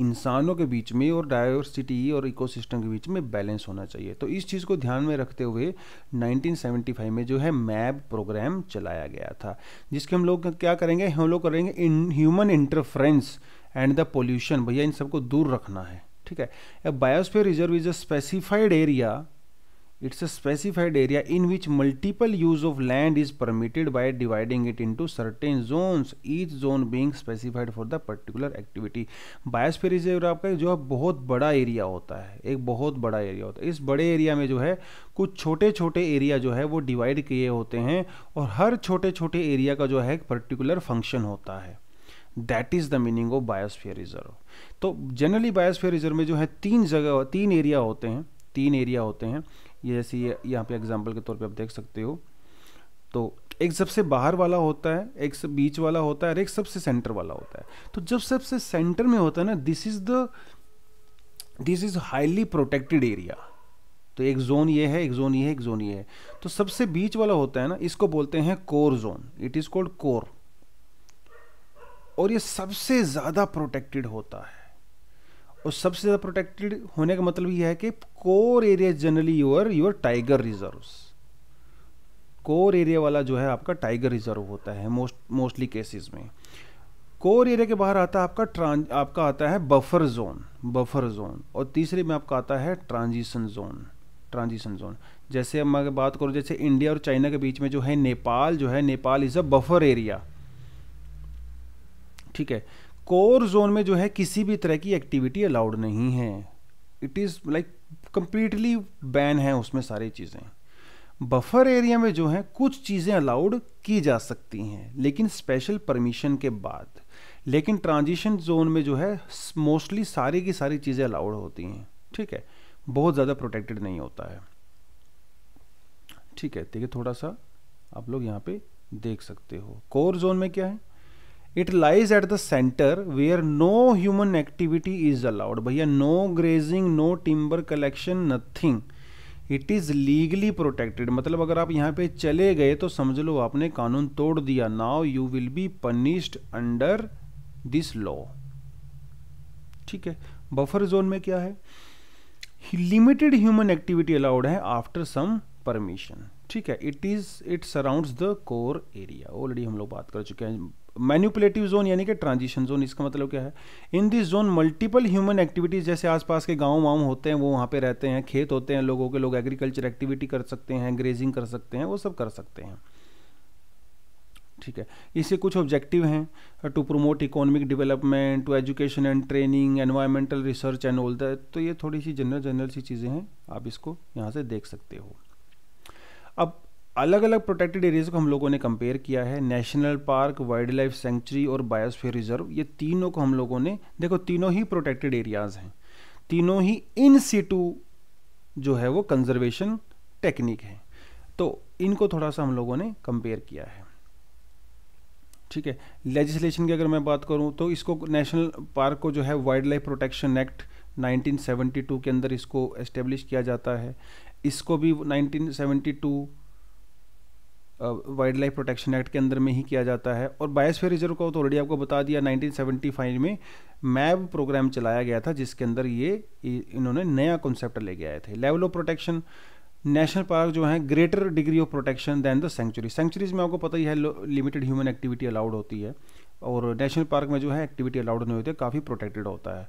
इंसानों के बीच में और diversity और इकोसिस्टम के बीच में बैलेंस होना चाहिए तो इस चीज़ को ध्यान में रखते हुए 1975 में जो है मैप प्रोग्राम चलाया गया था जिसके हम लोग क्या करेंगे हम लोग करेंगे इन human interference and the pollution भैया इन सबको दूर रखना है ठीक है a biosphere reserve is a specified area it's a specified area in which multiple use of land is permitted by dividing it into certain zones each zone being specified for the particular activity biosphere reserve आपका जो है बहुत बड़ा area होता है एक बहुत बड़ा एरिया होता है इस बड़े एरिया में जो है कुछ छोटे छोटे एरिया जो है वो डिवाइड किए होते हैं और हर छोटे छोटे एरिया का जो है पर्टिकुलर फंक्शन होता है that is the meaning of biosphere reserve तो जनरली बायोस्फीयर रिजर्व में जो है तीन जगह तीन एरिया होते हैं तीन एरिया होते हैं ये जैसे ये यहाँ पे एग्जाम्पल के तौर पे आप देख सकते हो तो एक सबसे बाहर वाला होता है एक सब बीच वाला होता है और एक सबसे सेंटर वाला होता है तो जब सबसे सेंटर में होता है ना this is the this is highly protected area तो एक जोन ये है एक जोन ये है एक जोन ये है तो सबसे बीच वाला होता है ना इसको बोलते हैं core zone it is called core और ये सबसे ज़्यादा प्रोटेक्टेड होता है और सबसे ज़्यादा प्रोटेक्टेड होने का मतलब यह है कि core area generally your your tiger reserves core area वाला जो है आपका टाइगर रिजर्व होता है मोस्ट मोस्टली केसेस में कोर एरिया के बाहर आता है आपका ट्रांज आपका आता है बफर जोन बफर जोन और तीसरे में आपका आता है ट्रांजिशन जोन ट्रांजिशन जोन जैसे मैं बात करूँ जैसे इंडिया और चाइना के बीच में जो है नेपाल जो है Nepal is a buffer area ठीक है कोर जोन में जो है किसी भी तरह की एक्टिविटी अलाउड नहीं है it is like completely ban है उसमें सारी चीज़ें बफर एरिया में जो है कुछ चीज़ें अलाउड की जा सकती हैं लेकिन स्पेशल परमिशन के बाद लेकिन ट्रांजिशन जोन में जो है मोस्टली सारी की सारी चीज़ें अलाउड होती हैं ठीक है बहुत ज़्यादा प्रोटेक्टेड नहीं होता है ठीक है देखिए थोड़ा सा आप लोग यहाँ पे देख सकते हो कोर जोन में क्या है it lies at the centre where no human activity is allowed भैया no grazing no timber collection nothing it is legally protected मतलब अगर आप यहाँ पे चले गए तो समझ लो आपने कानून तोड़ दिया now you will be punished under this law ठीक है बफर जोन में क्या है लिमिटेड ह्यूमन एक्टिविटी अलाउड है आफ्टर सम परमिशन ठीक है it is it surround the core area already हम लोग बात कर चुके हैं मैन्यूपुलेटिव जोन यानी कि ट्रांजिशन जोन इसका मतलब क्या है in this zone multiple human activities जैसे आसपास के गांव वाँव होते हैं वो वहाँ पे रहते हैं खेत होते हैं लोगों के लोग एग्रीकल्चर एक्टिविटी कर सकते हैं ग्रेजिंग कर सकते हैं वो सब कर सकते हैं ठीक है इसके कुछ ऑब्जेक्टिव हैं to promote economic development to education and training environmental research and all that तो ये थोड़ी सी जनरल जनरल सी चीज़ें हैं आप इसको यहाँ से देख सकते हो अब अलग अलग प्रोटेक्टेड एरियाज को हम लोगों ने कंपेयर किया है national park wildlife sanctuary और बायोस्फीयर रिजर्व ये तीनों को हम लोगों ने देखो तीनों ही प्रोटेक्टेड एरियाज हैं तीनों ही इन सीटू जो है वो कंजर्वेशन टेक्निक है तो इनको थोड़ा सा हम लोगों ने कंपेयर किया है ठीक है लेजिस्लेशन की अगर मैं बात करूं तो इसको नेशनल पार्क को जो है वाइल्ड लाइफ प्रोटेक्शन एक्ट 1972 के अंदर इसको एस्टेब्लिश किया जाता है इसको भी 1972 वाइल्ड लाइफ प्रोटेक्शन एक्ट के अंदर में ही किया जाता है और बायोस्फीयर रिजर्व का तो ऑलरेडी आपको बता दिया 1975 में मैब प्रोग्राम चलाया गया था जिसके अंदर ये इन्होंने नया कॉन्सेप्ट लेके आए थे level of protection national park जो है greater degree of protection than the sanctuary sanctuaries में आपको पता ही है लिमिटेड ह्यूमन एक्टिविटी अलाउड होती है और नेशनल पार्क में जो है एक्टिविटी अलाउड नहीं होती है काफ़ी प्रोटेक्टेड होता है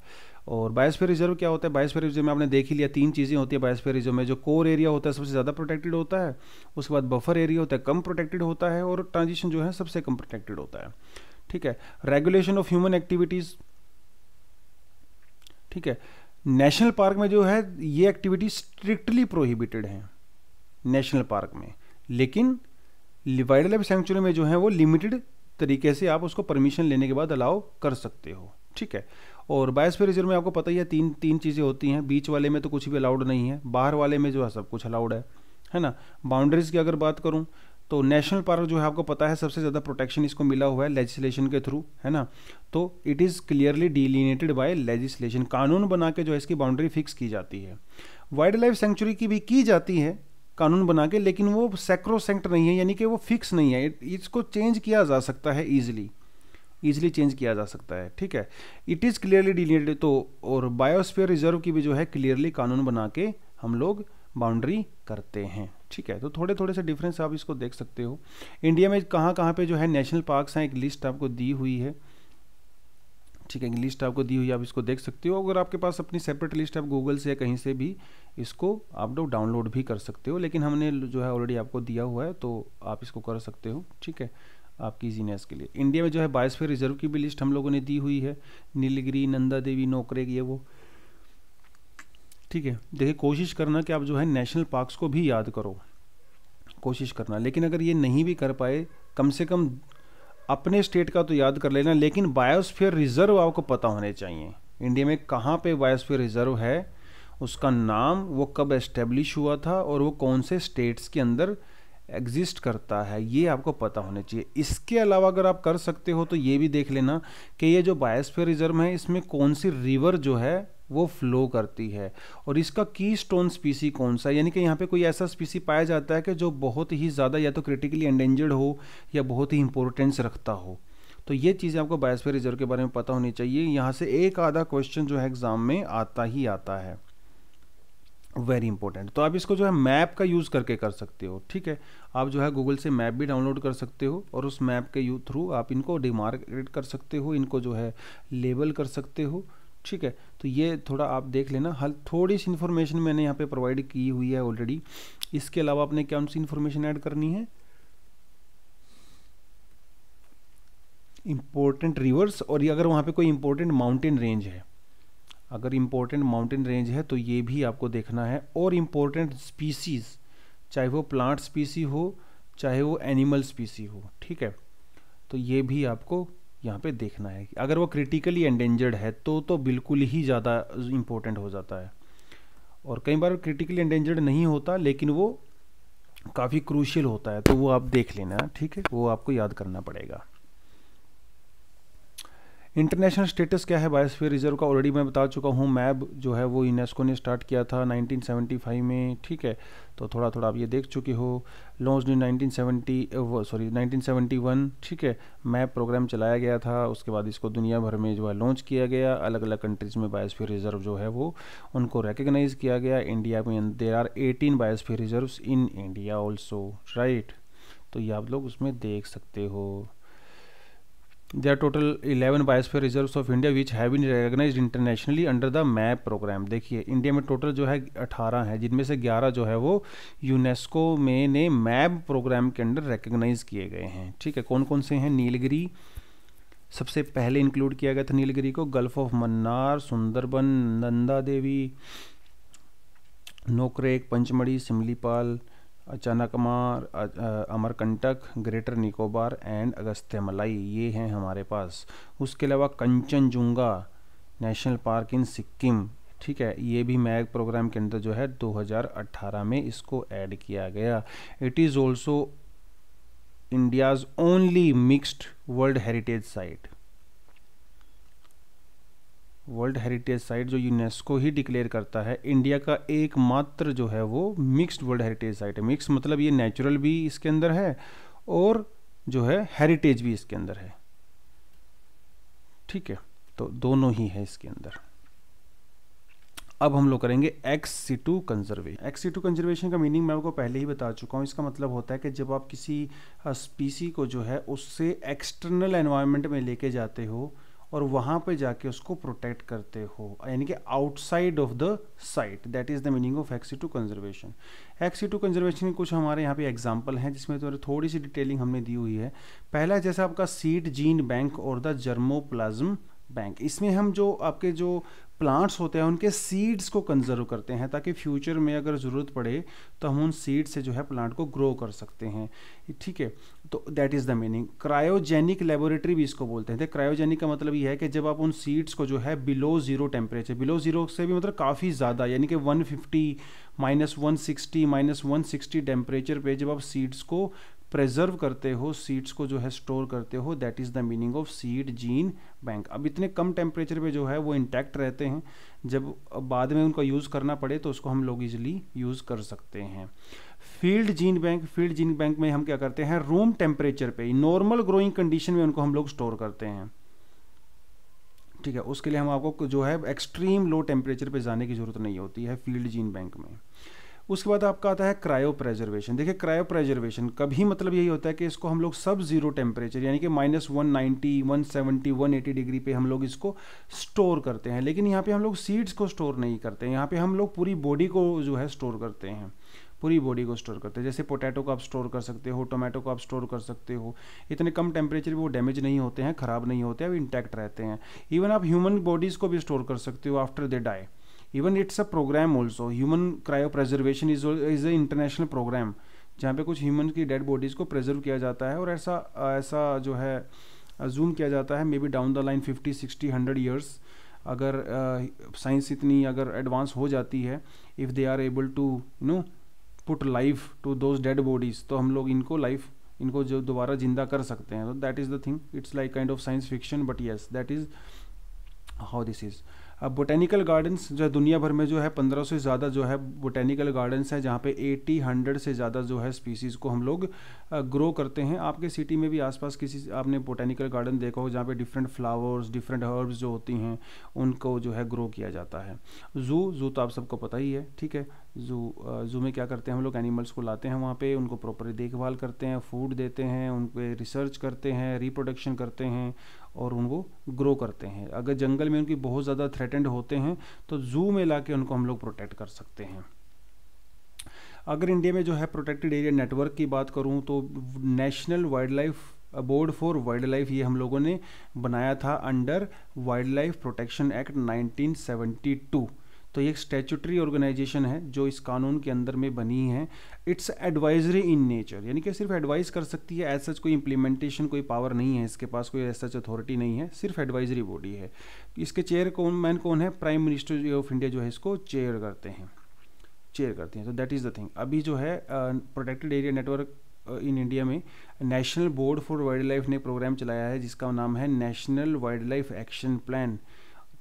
और बायोस्फीयर रिजर्व क्या होता है बायोस्फीयर रिजर्व में आपने देख ही लिया तीन चीज़ें होती है बायोस्फीयर रिजर्व में जो कोर एरिया होता है सबसे ज़्यादा प्रोटेक्टेड होता है उसके बाद बफर एरिया होता है कम प्रोटेक्टेड होता है और ट्रांजिशन जो है सबसे कम प्रोटेक्टेड होता है ठीक है रेगुलेशन ऑफ ह्यूमन एक्टिविटीज़ ठीक है नेशनल पार्क में जो है ये एक्टिविटी स्ट्रिक्टली प्रोहिबिटेड हैं नेशनल पार्क में लेकिन वाइल्ड लाइफ सेंचुरी में जो है वो लिमिटेड तरीके से आप उसको परमिशन लेने के बाद अलाउ कर सकते हो ठीक है और बायोस्फीयर रिजर्व में आपको पता ही है तीन तीन चीज़ें होती हैं बीच वाले में तो कुछ भी अलाउड नहीं है बाहर वाले में जो है सब कुछ अलाउड है है ना बाउंड्रीज़ की अगर बात करूँ तो नेशनल पार्क जो है आपको पता है सबसे ज़्यादा प्रोटेक्शन इसको मिला हुआ है लेजिस्लेशन के थ्रू है ना तो it is clearly delineated by legislation कानून बना के जो है इसकी बाउंड्री फिक्स की जाती है वाइल्ड लाइफ सेंचुरी की भी की जाती है कानून बना के लेकिन वो सेक्रोसेंक्ट नहीं है यानी कि वो फिक्स नहीं है इसको चेंज किया जा सकता है ईजिली ईजिली चेंज किया जा सकता है ठीक है इट इज़ क्लियरली डिलीटेड तो और बायोस्फीयर रिजर्व की भी जो है क्लियरली कानून बना के हम लोग बाउंड्री करते हैं ठीक है तो थोड़े थोड़े से डिफरेंस आप इसको देख सकते हो इंडिया में कहाँ कहाँ पे जो है नेशनल पार्क्स हैं एक लिस्ट आपको दी हुई है ठीक है लिस्ट आपको दी हुई आप इसको देख सकते हो अगर आपके पास अपनी सेपरेट लिस्ट आप गूगल से या कहीं से भी इसको आप लोग डाउनलोड भी कर सकते हो लेकिन हमने जो है ऑलरेडी आपको दिया हुआ है तो आप इसको कर सकते हो ठीक है आपकी इजीनेस के लिए इंडिया में जो है बायोस्फीयर रिजर्व की भी लिस्ट हम लोगों ने दी हुई है नीलगिरी नंदा देवी नौकरे ये वो ठीक है देखिए कोशिश करना कि आप जो है नेशनल पार्क्स को भी याद करो कोशिश करना लेकिन अगर ये नहीं भी कर पाए कम से कम अपने स्टेट का तो याद कर लेना लेकिन बायोस्फीयर रिजर्व आपको पता होने चाहिए इंडिया में कहाँ पे बायोस्फीयर रिजर्व है उसका नाम वो कब एस्टेब्लिश हुआ था और वो कौन से स्टेट्स के अंदर एग्जिस्ट करता है ये आपको पता होना चाहिए इसके अलावा अगर आप कर सकते हो तो ये भी देख लेना कि ये जो बायोस्फीयर रिजर्व है इसमें कौन सी रिवर जो है वो फ्लो करती है और इसका की स्टोन स्पीसी कौन सा यानी कि यहाँ पे कोई ऐसा स्पीसी पाया जाता है कि जो बहुत ही ज़्यादा या तो क्रिटिकली एंडेंजर्ड हो या बहुत ही इंपॉर्टेंस रखता हो तो ये चीज़ें आपको बायोस्फीयर रिजर्व के बारे में पता होनी चाहिए यहाँ से एक आधा क्वेश्चन जो है एग्ज़ाम में आता ही आता है वेरी इंपॉर्टेंट तो आप इसको जो है मैप का यूज़ करके कर सकते हो ठीक है आप जो है गूगल से मैप भी डाउनलोड कर सकते हो और उस मैप के थ्रू आप इनको डिमार्केट कर सकते हो इनको जो है लेबल कर सकते हो ठीक है तो ये थोड़ा आप देख लेना हल थोड़ी सी इन्फॉर्मेशन मैंने यहाँ पे प्रोवाइड की हुई है ऑलरेडी इसके अलावा आपने कौन सी इन्फॉर्मेशन ऐड करनी है इम्पोर्टेंट रिवर्स और ये अगर वहाँ पे कोई इम्पोर्टेंट माउंटेन रेंज है अगर इम्पोर्टेंट माउंटेन रेंज है तो ये भी आपको देखना है और इम्पोर्टेंट स्पीसीज़ चाहे वो प्लांट स्पीसी हो चाहे वो एनिमल स्पीसी हो ठीक है तो ये भी आपको यहाँ पे देखना है अगर वो क्रिटिकली एंडेंजर्ड है तो तो बिल्कुल ही ज़्यादा इम्पोर्टेंट हो जाता है और कई बार क्रिटिकली एंडेंजर्ड नहीं होता लेकिन वो काफ़ी क्रूशियल होता है तो वो आप देख लेना ठीक है वो आपको याद करना पड़ेगा इंटरनेशनल स्टेटस क्या है बायोस्फीयर रिजर्व का ऑलरेडी मैं बता चुका हूँ मैब जो है वो यूनेस्को ने स्टार्ट किया था 1975 में ठीक है तो थोड़ा थोड़ा आप ये देख चुके हो लॉन्च इन 1970 सॉरी 1971 ठीक है मैप प्रोग्राम चलाया गया था उसके बाद इसको दुनिया भर में जो है लॉन्च किया गया अलग अलग कंट्रीज़ में बायोस्फीयर रिजर्व जो है वो उनको रिकग्नाइज किया गया इंडिया में there are eighteen biosphere reserve in India also right तो ये आप लोग उसमें देख सकते हो there are total 11 biosphere reserves of India which have been recognized internationally under the MAP program देखिए इंडिया में टोटल जो है 18 है जिनमें से 11 जो है वो यूनेस्को में ने मैप प्रोग्राम के अंडर रिकग्नाइज किए गए हैं ठीक है कौन कौन से हैं नीलगिरी सबसे पहले इंक्लूड किया गया था नीलगिरी को gulf of Mannar Sundarban Nanda Devi Nokrek Pachmarhi Similipal Achanakmar Amarkantak greater Nicobar and Agasthyamalai ये हैं हमारे पास उसके अलावा Kanchenjunga national park in Sikkim ठीक है ये भी मैग प्रोग्राम के अंदर जो है 2018 में इसको ऐड किया गया it is also India's only mixed world heritage site world heritage site जो यूनेस्को ही डिक्लेयर करता है इंडिया का एकमात्र जो है वो मिक्स्ड वर्ल्ड हेरिटेज साइट है मिक्स मतलब ये नेचुरल भी इसके अंदर है और जो है हेरिटेज भी इसके अंदर है ठीक है तो दोनों ही है इसके अंदर अब हम लोग करेंगे ex situ conservation ex situ conservation का मीनिंग मैं आपको पहले ही बता चुका हूँ इसका मतलब होता है कि जब आप किसी स्पीसी को जो है उससे एक्सटर्नल एनवायरमेंट में लेके जाते हो और वहां पे जाके उसको प्रोटेक्ट करते हो यानी कि outside of the site that is the meaning of ex situ conservation ex situ conservation के कुछ हमारे यहाँ पे एग्जाम्पल हैं जिसमें तो थोड़ी सी डिटेलिंग हमने दी हुई है पहला जैसा आपका सीड जीन बैंक और द जर्मोप्लाज्म बैंक इसमें हम जो आपके जो प्लांट्स होते हैं उनके सीड्स को कंजर्व करते हैं ताकि फ्यूचर में अगर ज़रूरत पड़े तो हम उन सीड से जो है प्लांट को ग्रो कर सकते हैं ठीक है तो that is the meaning cryogenic laboratory भी इसको बोलते हैं क्रायोजेनिक का मतलब ये है कि जब आप उन सीड्स को जो है below zero temperature below zero से भी मतलब काफ़ी ज़्यादा यानी कि one fifty minus one sixty minus one sixty temperature पर जब आप सीड्स को प्रिजर्व करते हो सीड्स को जो है स्टोर करते हो that is the meaning of seed gene bank अब इतने कम टेम्परेचर पे जो है वो इंटैक्ट रहते हैं जब बाद में उनका यूज़ करना पड़े तो उसको हम लोग इजिली यूज़ कर सकते हैं field gene bank field gene bank में हम क्या करते हैं रूम टेम्परेचर पे नॉर्मल ग्रोइंग कंडीशन में उनको हम लोग स्टोर करते हैं ठीक है उसके लिए हम आपको जो है एक्सट्रीम लो टेम्परेचर पे जाने की ज़रूरत नहीं होती है फील्ड जीन बैंक में उसके बाद आपका आता है क्रायो प्रेजर्वेशन देखिए क्रायो प्रेजर्वेशन कभी मतलब यही होता है कि इसको हम लोग सब जीरो टेम्परेचर यानी कि minus one ninety one seventy one eighty degree पे हम लोग इसको स्टोर करते हैं लेकिन यहाँ पे हम लोग सीड्स को स्टोर नहीं करते हैं यहाँ पे हम लोग पूरी बॉडी को जो है स्टोर करते हैं पूरी बॉडी को स्टोर करते हैं जैसे पोटैटो को आप स्टोर कर सकते हो टोमेटो को आप स्टोर कर सकते हो इतने कम टेम्परेचर वो डैमेज नहीं होते हैं ख़राब नहीं होते हैं वो इंटैक्ट रहते हैं इवन आप ह्यूमन बॉडीज़ को भी स्टोर कर सकते हो after they die even it's a programme also human cryopreservation is is a international programme जहाँ पे कुछ ह्यूमन की डेड बॉडीज़ को प्रिजर्व किया जाता है और ऐसा ऐसा जो है जूम किया जाता है may be down the line fifty sixty hundred years अगर साइंस uh, इतनी अगर एडवांस हो जाती है if they are able to you know put life to those dead bodies तो हम लोग इनको लाइफ इनको जो दोबारा जिंदा कर सकते हैं तो that is the thing it's like kind of science fiction but yes that is how this is botanical gardens जो है दुनिया भर में जो है 1500 से ज़्यादा जो है बोटेनिकल गार्डन्स हैं जहाँ पे 80 हंड्रेड से ज़्यादा जो है स्पीसीज़ को हम लोग ग्रो करते हैं आपके सिटी में भी आसपास किसी आपने बोटेनिकल गार्डन देखा हो जहाँ पे डिफरेंट फ्लावर्स डिफरेंट हर्ब्स जो होती हैं उनको जो है ग्रो किया जाता है जू जू तो आप सबको पता ही है ठीक है जू जू में क्या करते हैं हम लोग एनिमल्स को लाते हैं वहाँ पे उनको प्रॉपर देखभाल करते हैं फूड देते हैं उन पर रिसर्च करते हैं रिप्रोडक्शन करते हैं और उनको ग्रो करते हैं अगर जंगल में उनकी बहुत ज़्यादा थ्रेटेंड होते हैं तो जू में ला के उनको हम लोग प्रोटेक्ट कर सकते हैं अगर इंडिया में जो है प्रोटेक्टेड एरिया नेटवर्क की बात करूँ तो national wildlife board for wildlife ये हम लोगों ने बनाया था under wildlife protection act 1972 तो ये एक स्टेचुटरी ऑर्गेनाइजेशन है जो इस कानून के अंदर में बनी है इट्स एडवाइजरी इन नेचर यानी कि सिर्फ एडवाइस कर सकती है एज सच कोई इम्प्लीमेंटेशन कोई पावर नहीं है इसके पास कोई एज सच अथॉरिटी नहीं है सिर्फ एडवाइजरी बॉडी है इसके चेयर कौन मैन कौन है प्राइम मिनिस्टर ऑफ इंडिया जो है इसको चेयर करते हैं चेयर करते हैं तो दैट इज़ द थिंग अभी जो है protected area network in India में national board for wildlife ने प्रोग्राम चलाया है जिसका नाम है national wildlife action plan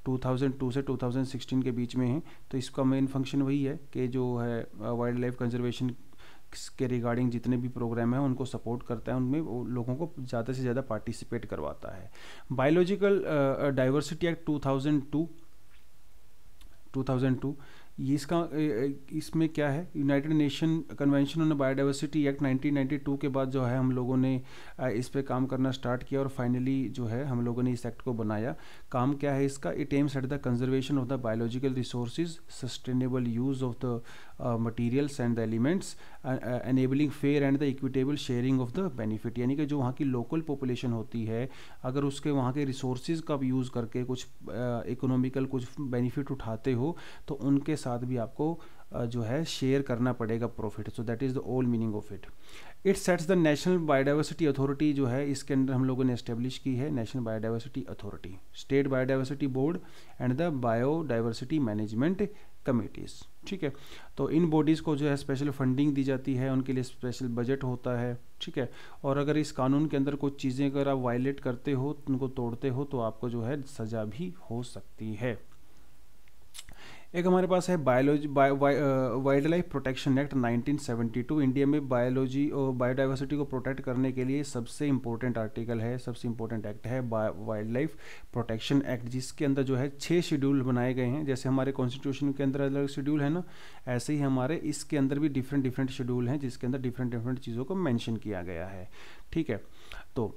2002 से 2016 के बीच में है तो इसका मेन फंक्शन वही है कि जो है वाइल्ड लाइफ कंजर्वेशन के रिगार्डिंग जितने भी प्रोग्राम हैं उनको सपोर्ट करता है उनमें वो लोगों को ज़्यादा से ज़्यादा पार्टिसिपेट करवाता है बायोलॉजिकल डाइवर्सिटी एक्ट 2002 2002 ये इसका इसमें क्या है united nation convention on biodiversity act 1992 के बाद जो है हम लोगों ने इस पे काम करना स्टार्ट किया और फाइनली जो है हम लोगों ने इस एक्ट को बनाया काम क्या है इसका it aims at the conservation of the biological resources sustainable use of the materials and the elements enabling fair and the equitable sharing of the benefit यानी कि जो वहाँ की लोकल पॉपुलेशन होती है अगर उसके वहाँ के रिसोर्स का भी यूज़ करके कुछ इकोनॉमिकल uh, कुछ बेनिफिट उठाते हो तो उनके साथ भी आपको uh, जो है शेयर करना पड़ेगा profit so that is the whole meaning of it it sets the national biodiversity authority जो है इसके अंदर हम लोगों ने इस्टेब्लिश की है national biodiversity authority state biodiversity board and the biodiversity management committees ठीक है तो इन बॉडीज़ को जो है स्पेशल फंडिंग दी जाती है उनके लिए स्पेशल बजट होता है ठीक है और अगर इस कानून के अंदर कुछ चीज़ें अगर आप वायलेट करते हो उनको तोड़ते हो तो आपको जो है सज़ा भी हो सकती है एक हमारे पास है biology wildlife protection act 1972 India में बायोलॉजी और बायोडाइवर्सिटी को प्रोटेक्ट करने के लिए सबसे इम्पोर्टेंट आर्टिकल है सबसे इम्पोर्टेंट एक्ट है वाइल्ड लाइफ प्रोटेक्शन एक्ट जिसके अंदर जो है छः शेड्यूल बनाए गए हैं जैसे हमारे कॉन्स्टिट्यूशन के अंदर अलग शेड्यूल है ना ऐसे ही हमारे इसके अंदर भी डिफरेंट डिफरेंट शेड्यूल हैं जिसके अंदर डिफरेंट डिफरेंट चीज़ों को मैंशन किया गया है ठीक है तो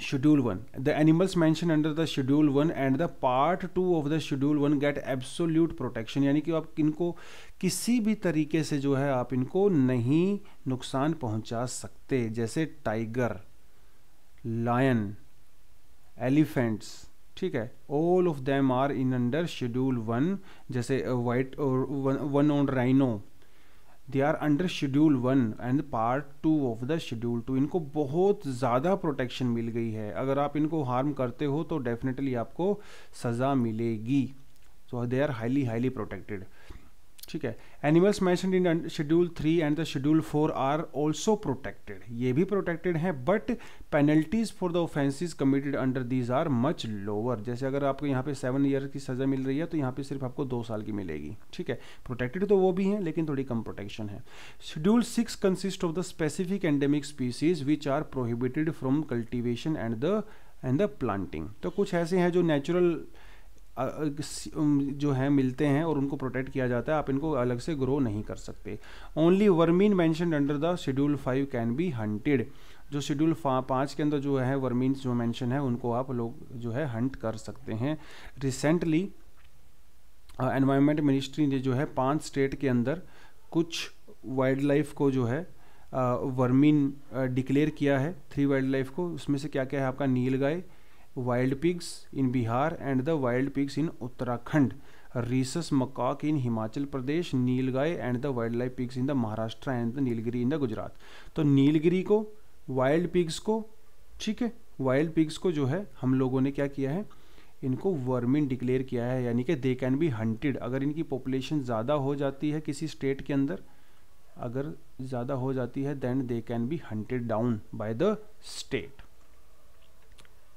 schedule 1 the animals mentioned under the schedule 1 and the part 2 of the schedule 1 get absolute protection यानी कि आप इनको किसी भी तरीके से जो है आप इनको नहीं नुकसान पहुंचा सकते जैसे टाइगर लायन एलिफेंट्स ठीक है all of them are in under schedule one जैसे वाइट और one horn rhino they are under schedule one and part two of the schedule two इनको बहुत ज़्यादा प्रोटेक्शन मिल गई है अगर आप इनको हार्म करते हो तो डेफिनेटली आपको सज़ा मिलेगी so they are highly highly protected ठीक है animals mention in schedule three and the schedule four are also protected ये भी प्रोटेक्टेड हैं but penalties for the offences committed under these are much lower जैसे अगर आपको यहाँ पे सेवन ईयर की सज़ा मिल रही है तो यहाँ पे सिर्फ आपको दो साल की मिलेगी ठीक है प्रोटेक्टेड तो वो भी हैं लेकिन थोड़ी कम प्रोटेक्शन है schedule six consist of the specific endemic species which are prohibited from cultivation and the and the planting तो कुछ ऐसे हैं जो नेचुरल जो है मिलते हैं और उनको प्रोटेक्ट किया जाता है आप इनको अलग से ग्रो नहीं कर सकते only vermin mention under the schedule five can be hunted जो शेड्यूल पाँच के अंदर जो है वर्मीन जो मैंशन है उनको आप लोग जो है हंट कर सकते हैं रिसेंटली एनवायरमेंट मिनिस्ट्री ने जो है पांच स्टेट के अंदर कुछ वाइल्ड लाइफ को जो है वर्मीन डिक्लेयर किया है थ्री वाइल्ड लाइफ को उसमें से क्या क्या है आपका nilgai wild pigs in Bihar and the wild pigs in Uttarakhand rhesus macaque in Himachal Pradesh nilgai and the wildlife pigs in the Maharashtra and the Nilgiri in the Gujarat तो नीलगिरी को वाइल्ड पिग्स को ठीक है वाइल्ड पिग्स को जो है हम लोगों ने क्या किया है इनको वर्मिन डिक्लेयर किया है यानी कि दे कैन बी हंटेड अगर इनकी पॉपुलेशन ज़्यादा हो जाती है किसी स्टेट के अंदर अगर ज़्यादा हो जाती है then they can be hunted down by the state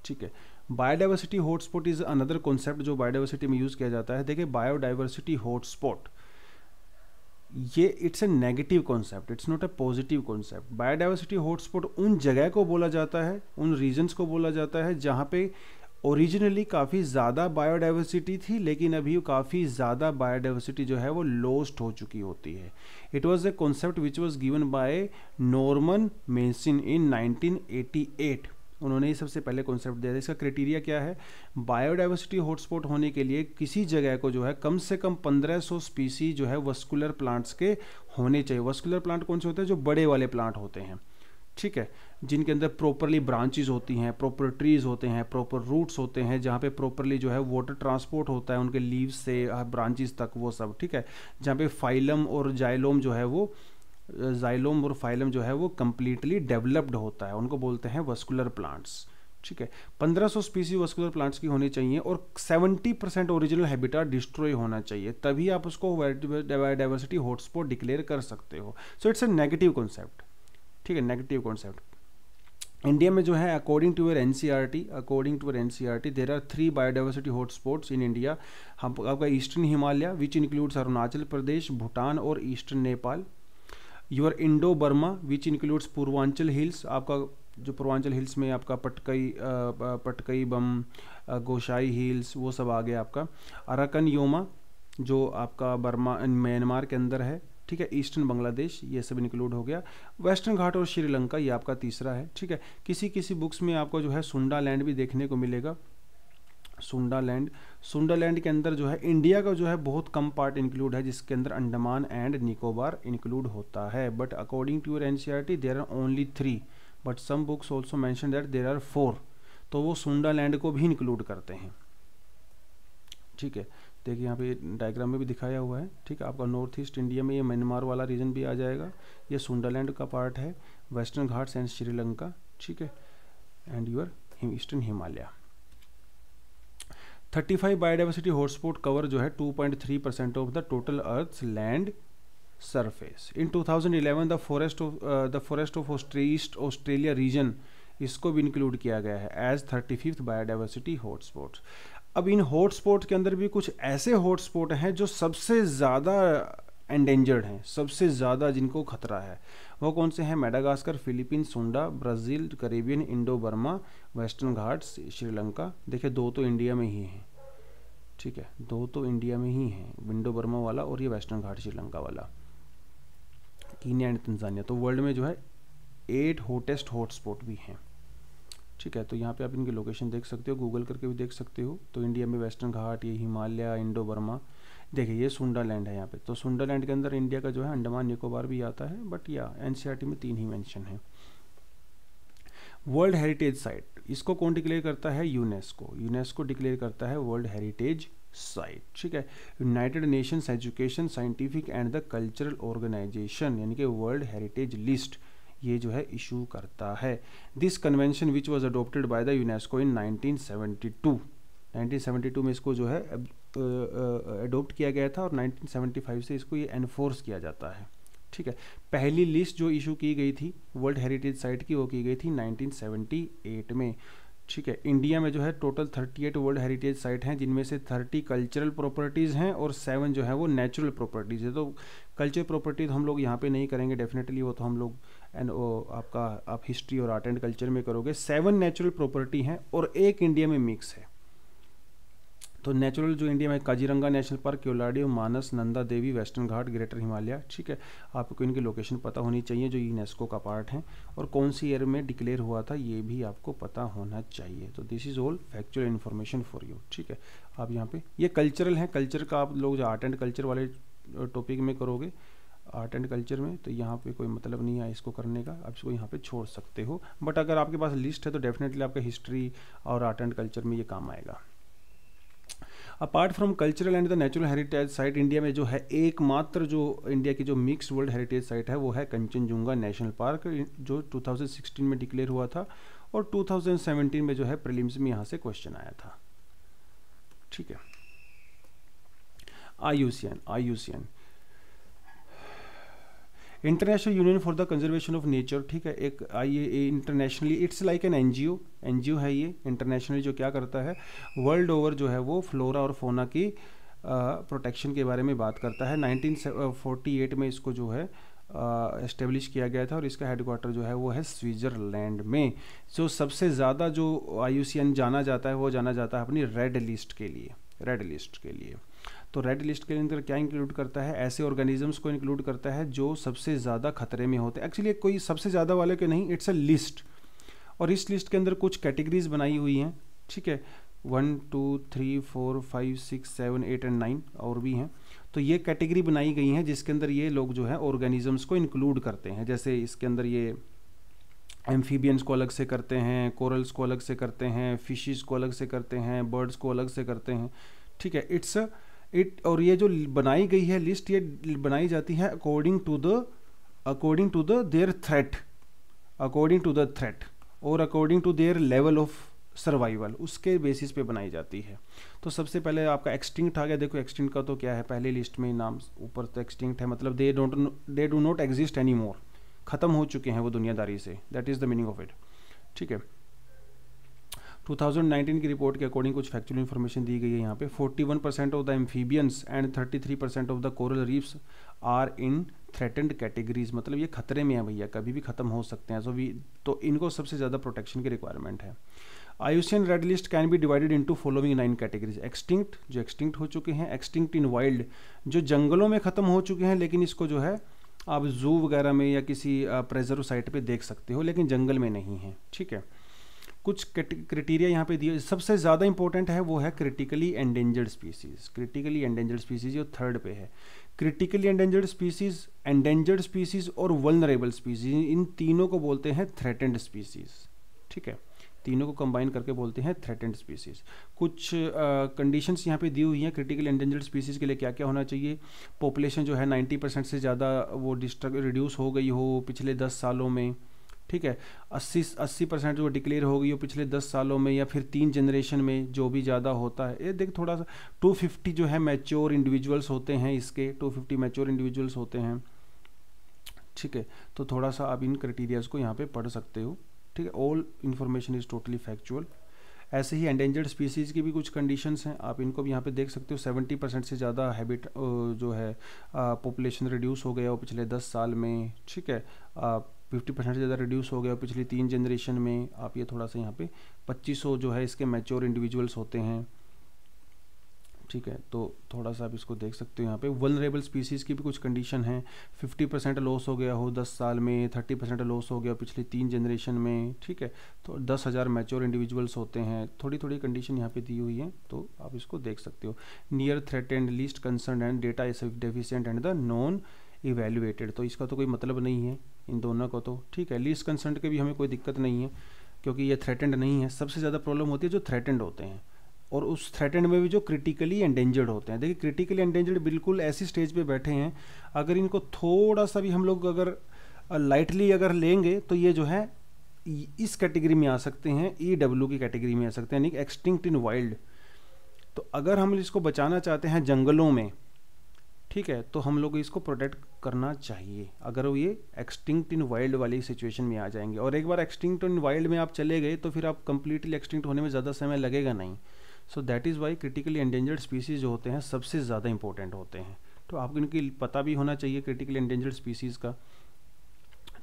ठीक है biodiversity hotspot is another concept जो बायोडाइवर्सिटी में यूज़ किया जाता है देखिए बायोडाइवर्सिटी हॉटस्पॉट ये it's a negative concept it's not a positive concept biodiversity hotspot उन जगह को बोला जाता है उन रीजन्स को बोला जाता है जहाँ पे ओरिजिनली काफ़ी ज़्यादा बायोडाइवर्सिटी थी लेकिन अभी काफ़ी ज़्यादा बायोडाइवर्सिटी जो है वो लॉस्ट हो चुकी होती है it was a concept which was given by Norman मेन्सिन इन 1988 उन्होंने ही सबसे पहले कॉन्सेप्ट दिया था इसका क्राइटेरिया क्या है बायोडाइवर्सिटी हॉटस्पॉट होने के लिए किसी जगह को जो है कम से कम 1500 स्पीसी जो है वस्कुलर प्लांट्स के होने चाहिए वस्कुलर प्लांट कौन से होते हैं जो बड़े वाले प्लांट होते हैं ठीक है जिनके अंदर प्रॉपरली ब्रांचेज होती हैं प्रॉपर ट्रीज होते हैं प्रॉपर रूट्स होते हैं जहाँ पे प्रॉपरली जो है वाटर ट्रांसपोर्ट होता है उनके लीव्स से ब्रांचेज तक वो सब ठीक है जहाँ पे फाइलम और जाइलोम जो है वो जाइलोम और फाइलम जो है वो कम्प्लीटली डेवलप्ड होता है उनको बोलते हैं वस्कुलर प्लांट्स ठीक है 1500 स्पीसी वस्कुलर प्लांट्स की होनी चाहिए और 70 परसेंट ओरिजिनल हैबिटा डिस्ट्रॉय होना चाहिए तभी आप उसको डाइवर्सिटी हॉटस्पॉट डिक्लेयर कर सकते हो so it's a negative concept ठीक है नेगेटिव कॉन्सेप्ट इंडिया में जो है अकॉर्डिंग टू एर एन अकॉर्डिंग टू एर एन there are three biodiversity hotspots in India हम आपका eastern Himalaya which includes Arunachal Pradesh Bhutan और eastern Nepal your Indo Burma which includes Purvanchal hills आपका जो पूर्वांचल हिल्स में आपका पटकई पटकई बम गोशाई हिल्स वो सब आ गया आपका अरकन योमा जो आपका बर्मा म्यांमार के अंदर है ठीक है ईस्टर्न बांग्लादेश ये सब इंक्लूड हो गया वेस्टर्न घाट और श्रीलंका ये आपका तीसरा है ठीक है किसी किसी बुक्स में आपको जो है सुंडा लैंड भी देखने को मिलेगा सुंडा लैंड सुंडा लैंड के अंदर जो है इंडिया का जो है बहुत कम पार्ट इंक्लूड है जिसके अंदर अंडमान एंड निकोबार इंक्लूड होता है but according to your N C R T there are only three but some books also mention that there are four तो वो सुंडा लैंड को भी इंक्लूड करते हैं ठीक है देखिए यहाँ पे डायग्राम में भी दिखाया हुआ है ठीक है आपका नॉर्थ ईस्ट इंडिया में ये म्यांमार वाला रीजन भी आ जाएगा ये सुंडालैंड का पार्ट है वेस्टर्न घाट्स एंड श्रीलंका ठीक है and your eastern Himalaya thirty five biodiversity hotspot cover जो है two point three percent of the total earth land surface in two thousand eleven the forest of the forest of east Australia region इसको भी include किया गया है as thirty fifth biodiversity hotspot अब इन hotspot के अंदर भी कुछ ऐसे हॉटस्पॉट हैं जो सबसे ज़्यादा एंडेंजर्ड हैं सबसे ज़्यादा जिनको खतरा है वो कौन से हैं Madagascar Philippine Sunda Brazil Caribbean Indo Burma western Ghats Sri Lanka देखिए दो तो इंडिया में ही हैं ठीक है दो तो इंडिया में ही हैं विंडो बर्मा वाला और ये वेस्टर्न घाट श्रीलंका वाला कीनिया एंड तंजानिया तो वर्ल्ड में जो है एट हॉटेस्ट हॉटस्पॉट भी हैं ठीक है तो यहाँ पे आप इनकी लोकेशन देख सकते हो गूगल करके भी देख सकते हो तो इंडिया में वेस्टर्न घाट ये हिमालय इंडो बर्मा देखिए ये सुंडालैंड है यहाँ पे तो सुंडालैंड के अंदर इंडिया का जो है अंडमान निकोबार भी आता है बट या एनसीईआरटी में तीन ही मेंशन है वर्ल्ड हेरिटेज साइट इसको कौन डिक्लेयर करता है यूनेस्को यूनेस्को डिक्लेयर करता है वर्ल्ड हेरिटेज साइट ठीक है United Nations Education Scientific and the Cultural Organization यानी कि वर्ल्ड हेरिटेज लिस्ट ये जो है इशू करता है this convention which was adopted by the UNESCO in 1972 1972 में इसको जो है एडोप्ट किया गया था और 1975 से इसको ये एनफोर्स किया जाता है ठीक है पहली लिस्ट जो इशू की गई थी वर्ल्ड हेरिटेज साइट की वो की गई थी 1978 में ठीक है इंडिया में जो है टोटल 38 वर्ल्ड हेरिटेज साइट हैं जिनमें से 30 कल्चरल प्रॉपर्टीज़ हैं और सेवन जो है वो नेचुरल प्रॉपर्टीज़ है तो कल्चर प्रॉपर्टीज तो हम लोग यहाँ पे नहीं करेंगे डेफिनेटली वो तो हम लोग एंड आपका आप हिस्ट्री और आर्ट एंड कल्चर में करोगे सेवन नेचुरल प्रॉपर्टी हैं और एक इंडिया में मिक्स है तो नेचुरल जो इंडिया में Kaziranga national park Keoladeo Manas Nanda Devi western Ghat greater Himalaya ठीक है आपको इनकी लोकेशन पता होनी चाहिए जो यूनेस्को का पार्ट है और कौन सी ईयर में डिक्लेयर हुआ था ये भी आपको पता होना चाहिए तो this is all factual information for you ठीक है आप यहाँ पे ये कल्चरल है कल्चर का आप लोग जो आर्ट एंड कल्चर वाले टॉपिक में करोगे आर्ट एंड कल्चर में तो यहाँ पे कोई मतलब नहीं है इसको करने का आप इसको यहाँ पे छोड़ सकते हो बट अगर आपके पास लिस्ट है तो डेफिनेटली आपका हिस्ट्री और आर्ट एंड कल्चर में ये काम आएगा apart from cultural and the natural heritage site India में जो है एकमात्र जो इंडिया की जो मिक्स वर्ल्ड हेरिटेज साइट है वो है कंचनजुंगा नेशनल पार्क जो 2016 में डिक्लेयर हुआ था और 2017 में जो है प्रिलिम्स में यहाँ से क्वेश्चन आया था ठीक है I U C N I U C N international union for the conservation of nature ठीक है एक I A internationally it's like an N N G O G O है ये इंटरनेशनली जो क्या करता है वर्ल्ड ओवर जो है वो फ्लोरा और फोना की प्रोटेक्शन के बारे में बात करता है 1948 में इसको जो है इस्टेब्लिश किया गया था और इसका हेडक्वार्टर जो है वो है स्विट्ज़रलैंड में so, सबसे ज़्यादा जो आई जाना जाता है वो जाना जाता है अपनी रेड लिस्ट के लिए रेड लिस्ट के लिए तो रेड लिस्ट के अंदर क्या इंक्लूड करता है ऐसे ऑर्गेनिजम्स को इंक्लूड करता है जो सबसे ज़्यादा खतरे में होते हैं एक्चुअली कोई सबसे ज़्यादा वाले के नहीं इट्स अ लिस्ट और इस लिस्ट के अंदर कुछ कैटेगरीज बनाई हुई हैं ठीक है one two three four five six seven eight and nine और भी हैं तो ये कैटेगरी बनाई गई हैं जिसके अंदर ये लोग जो है ऑर्गेनिजम्स को इंक्लूड करते हैं जैसे इसके अंदर ये एम्फीबियंस को अलग से करते हैं कोरल्स को अलग से करते हैं फिशेस को अलग से करते हैं बर्ड्स को अलग से करते हैं ठीक है इट्स अ इट और ये जो बनाई गई है लिस्ट ये बनाई जाती है according to the according to the their threat according to the threat और according to their level of survival उसके बेसिस पे बनाई जाती है तो सबसे पहले आपका एक्सटिंक्ट आ गया देखो एक्सटिंक्ट का तो क्या है पहले लिस्ट में नाम ऊपर तो एक्सटिंक्ट है मतलब they don't they do not exist any more ख़त्म हो चुके हैं वो दुनियादारी से that is the meaning of it ठीक है 2019 की रिपोर्ट के अकॉर्डिंग कुछ फैक्चुअल इन्फॉर्मेशन दी गई है यहाँ पे 41 percent of the amphibians and 33 percent of the coral reefs are in threatened categories मतलब ये खतरे में है भैया कभी भी ख़त्म हो सकते हैं सो वी तो इनको सबसे ज़्यादा प्रोटेक्शन की रिक्वायरमेंट है IUCN red list can be divided into following nine categories extinct जो एक्सटिंक्ट हो चुके हैं एक्सटिंक्ट इन वाइल्ड जो जंगलों में ख़त्म हो चुके हैं लेकिन इसको जो है आप जू वगैरह में या किसी प्रेजर्व साइट पे देख सकते हो लेकिन जंगल में नहीं है ठीक है कुछ क्रिटेरिया यहाँ पे दिए सबसे ज़्यादा इंपॉर्टेंट है वो है critically endangered species critically endangered species जो थर्ड पे है critically endangered species endangered species और वलनरेबल स्पीसीज इन तीनों को बोलते हैं थ्रेटेंड स्पीसीज ठीक है तीनों को कंबाइन करके बोलते हैं थ्रेटेंड स्पीसीज कुछ कंडीशंस यहाँ पे दी हुई हैं क्रिटिकल एंडेंजर्ड स्पीसीज के लिए क्या क्या होना चाहिए पॉपुलेशन जो है 90 परसेंट से ज़्यादा वो डिस्ट्रक रिड्यूस हो गई हो पिछले 10 सालों में ठीक है 80 अस्सी परसेंट जो डिक्लेयर हो गई हो पिछले 10 सालों में या फिर तीन जनरेशन में जो भी ज़्यादा होता है ये देख थोड़ा सा 250 जो है मैच्योर इंडिविजुअल्स होते हैं इसके 250 मैच्योर इंडिविजुअल्स होते हैं ठीक है तो थोड़ा सा आप इन क्राइटीरियाज़ को यहाँ पे पढ़ सकते हो ठीक है all information is totally factual ऐसे ही एंडेंजर्ड स्पीसीज़ की भी कुछ कंडीशंस हैं आप इनको भी यहाँ पे देख सकते हो 70 परसेंट से ज़्यादा हैबिट जो है पॉपुलेशन रिड्यूस हो गया हो पिछले 10 साल में ठीक है आप फिफ्टी परसेंट से ज़्यादा रिड्यूस हो गया पिछली तीन जनरेशन में आप ये थोड़ा सा यहाँ पे 2500 जो है इसके मैच्योर इंडिविजुअल्स होते हैं ठीक है तो थोड़ा सा आप इसको देख सकते हो यहाँ पे वनरेबल स्पीसीज़ की भी कुछ कंडीशन है 50 परसेंट लॉस हो गया हो 10 साल में 30 परसेंट लॉस हो गया पिछली तीन जनरेशन में ठीक है तो दस हज़ार मैच्योर इंडिविजुअल्स होते हैं थोड़ी थोड़ी कंडीशन यहाँ पे दी हुई है तो आप इसको देख सकते हो near threat and least concern and data deficient and the non evaluated तो इसका तो कोई मतलब नहीं है इन दोनों को तो ठीक है लीज कंसर्ट के भी हमें कोई दिक्कत नहीं है क्योंकि ये थ्रेटेंड नहीं है सबसे ज़्यादा प्रॉब्लम होती है जो थ्रेटेंड होते हैं और उस थ्रेटेंड में भी जो क्रिटिकली एंडेंजर्ड होते हैं देखिए क्रिटिकली एंडेंजर्ड बिल्कुल ऐसी स्टेज पे बैठे हैं अगर इनको थोड़ा सा भी हम लोग अगर लाइटली अगर लेंगे तो ये जो है इस कैटेगरी में आ सकते हैं ई e डब्ल्यू की कैटेगरी में आ सकते हैं यानी एक्सटिंक्ट इन वाइल्ड तो अगर हम इसको बचाना चाहते हैं जंगलों में ठीक है तो हम लोग इसको प्रोटेक्ट करना चाहिए अगर वो ये एक्सटिंक्ट इन वाइल्ड वाली सिचुएशन में आ जाएंगे और एक बार एक्सटिंक्ट इन वाइल्ड में आप चले गए तो फिर आप कंप्लीटली एक्सटिंक्ट होने में ज़्यादा समय लगेगा नहीं so that is why critically endangered species जो होते हैं सबसे ज़्यादा इंपॉर्टेंट होते हैं तो आपको इनकी पता भी होना चाहिए क्रिटिकली एंडेंजर्ड स्पीसीज़ का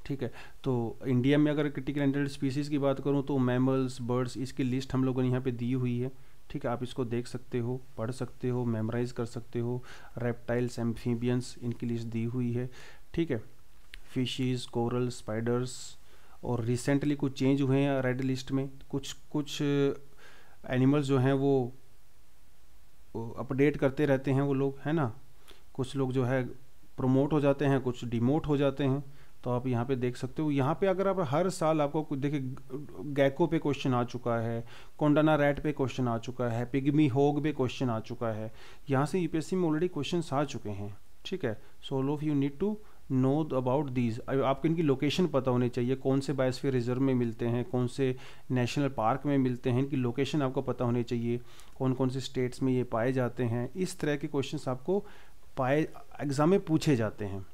ठीक है तो इंडिया में अगर क्रिटिकल एंडेंजर्ड स्पीसीज़ की बात करूँ तो मैमल्स बर्ड्स इसकी लिस्ट हम लोगों ने यहाँ पर दी हुई है ठीक है आप इसको देख सकते हो पढ़ सकते हो मेमोराइज कर सकते हो रेप्टाइल्स एम्फीबियंस इनकी लिस्ट दी हुई है ठीक है फिशीज़ कोरल स्पाइडर्स और रिसेंटली कुछ चेंज हुए हैं रेड लिस्ट में कुछ कुछ एनिमल्स जो हैं वो अपडेट करते रहते हैं वो लोग है ना कुछ लोग जो है प्रमोट हो जाते हैं कुछ डिमोट हो जाते हैं तो आप यहाँ पे देख सकते हो यहाँ पे अगर आप हर साल आपको देखिए गैको पे क्वेश्चन आ चुका है कोंडाना रैट पे क्वेश्चन आ चुका है पिगमी होग पे क्वेश्चन आ चुका है यहाँ से यूपीएससी में ऑलरेडी क्वेश्चन आ चुके हैं ठीक है so all of you need to know about these आपको इनकी लोकेशन पता होनी चाहिए कौन से बायोस्फीयर रिजर्व में मिलते हैं कौन से नेशनल पार्क में मिलते हैं इनकी लोकेशन आपको पता होनी चाहिए कौन कौन से स्टेट्स में ये पाए जाते हैं इस तरह के क्वेश्चन आपको पाए एग्ज़ाम में पूछे जाते हैं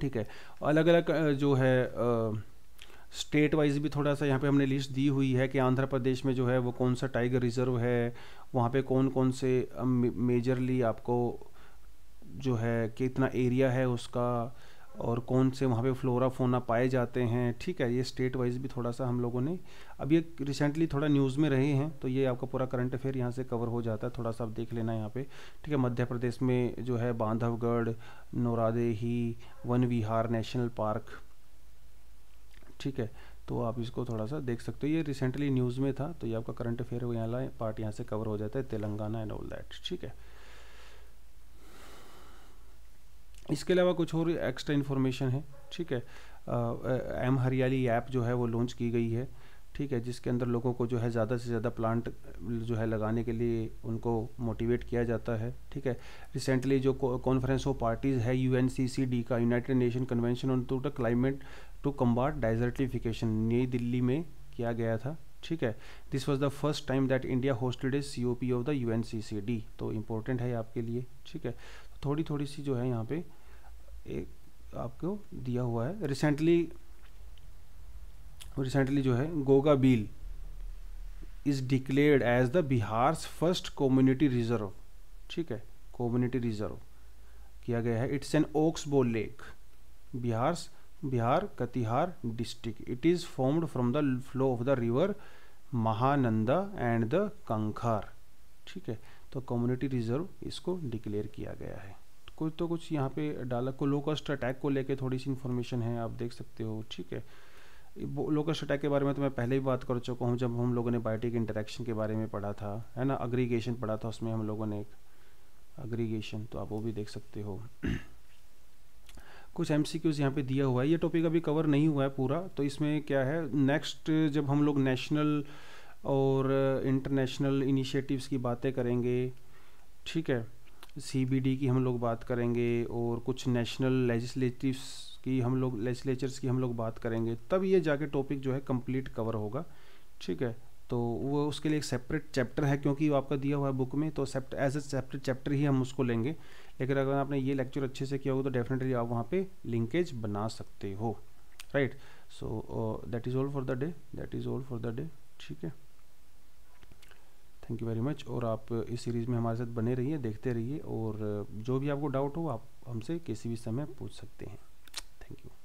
ठीक है अलग अलग जो है स्टेट वाइज भी थोड़ा सा यहाँ पे हमने लिस्ट दी हुई है कि आंध्र प्रदेश में जो है वो कौन सा टाइगर रिजर्व है वहाँ पे कौन कौन से मेजरली आपको जो है कितना एरिया है उसका और कौन से वहाँ पे फ्लोरा फोना पाए जाते हैं ठीक है ये स्टेट वाइज भी थोड़ा सा हम लोगों ने अब ये रिसेंटली थोड़ा न्यूज़ में रहे हैं तो ये आपका पूरा करंट अफेयर यहाँ से कवर हो जाता है थोड़ा सा आप देख लेना यहाँ पे ठीक है मध्य प्रदेश में जो है बांधवगढ़ नोरादेही वन विहार नेशनल पार्क ठीक है तो आप इसको थोड़ा सा देख सकते हो ये रिसेंटली न्यूज़ में था तो ये आपका करंट अफेयर यहाँ पार्ट यहाँ से कवर हो जाता है तेलंगाना एंड ऑल दैट ठीक है इसके अलावा कुछ और एक्स्ट्रा इन्फॉर्मेशन है ठीक है एम हरियाली ऐप जो है वो लॉन्च की गई है ठीक है जिसके अंदर लोगों को जो है ज़्यादा से ज़्यादा प्लांट जो है लगाने के लिए उनको मोटिवेट किया जाता है ठीक है रिसेंटली जो कॉन्फ्रेंस ऑफ पार्टीज़ है यू का United nation convention on to the climate to combat desertification New Delhi में किया गया था ठीक है this was the first time that India hosted is C of the U तो इम्पोर्टेंट है आपके लिए ठीक है थोड़ी थोड़ी सी जो है यहाँ पे एक आपको दिया हुआ है रिसेंटली रिसेंटली जो है Goga Bil is declared as the Bihar first community reserve ठीक है कम्युनिटी रिजर्व किया गया है it's an oxbow lake Bihar Bihar Katihar district it is formed from the flow of the river Mahananda and the Kankhar ठीक है तो कम्युनिटी रिजर्व इसको डिक्लेयर किया गया है कुछ तो कुछ यहाँ पे डाला को लोकस्ट अटैक को लेके थोड़ी सी इन्फॉर्मेशन है आप देख सकते हो ठीक है लोकस्ट अटैक के बारे में तो मैं पहले ही बात कर चुका हूँ जब हम लोगों ने बायोटिक इंटरेक्शन के बारे में पढ़ा था है ना अग्रीगेशन पढ़ा था उसमें हम लोगों ने एक अग्रीगेशन तो आप वो भी देख सकते हो कुछ एम सी क्यूज़ यहाँ पर दिया हुआ है ये टॉपिक अभी कवर नहीं हुआ है पूरा तो इसमें क्या है नेक्स्ट जब हम लोग नेशनल और इंटरनेशनल इनिशिएटिव्स की बातें करेंगे ठीक है सीबीडी की हम लोग बात करेंगे और कुछ नेशनल लेजिस्लेटिव्स की हम लोग लेजिस्लेचर्स की हम लोग बात करेंगे तब ये जाके टॉपिक जो है कंप्लीट कवर होगा ठीक है तो वो उसके लिए एक सेपरेट चैप्टर है क्योंकि वो आपका दिया हुआ है बुक में तो sept as a separate chapter ही हम उसको लेंगे लेकिन अगर आपने ये लेक्चर अच्छे से किया होगा तो डेफिनेटली आप वहाँ पर लिंकेज बना सकते हो right so that is all for the day that is all for the day ठीक है थैंक यू वेरी मच और आप इस सीरीज़ में हमारे साथ बने रहिए देखते रहिए और जो भी आपको डाउट हो आप हमसे किसी भी समय पूछ सकते हैं थैंक यू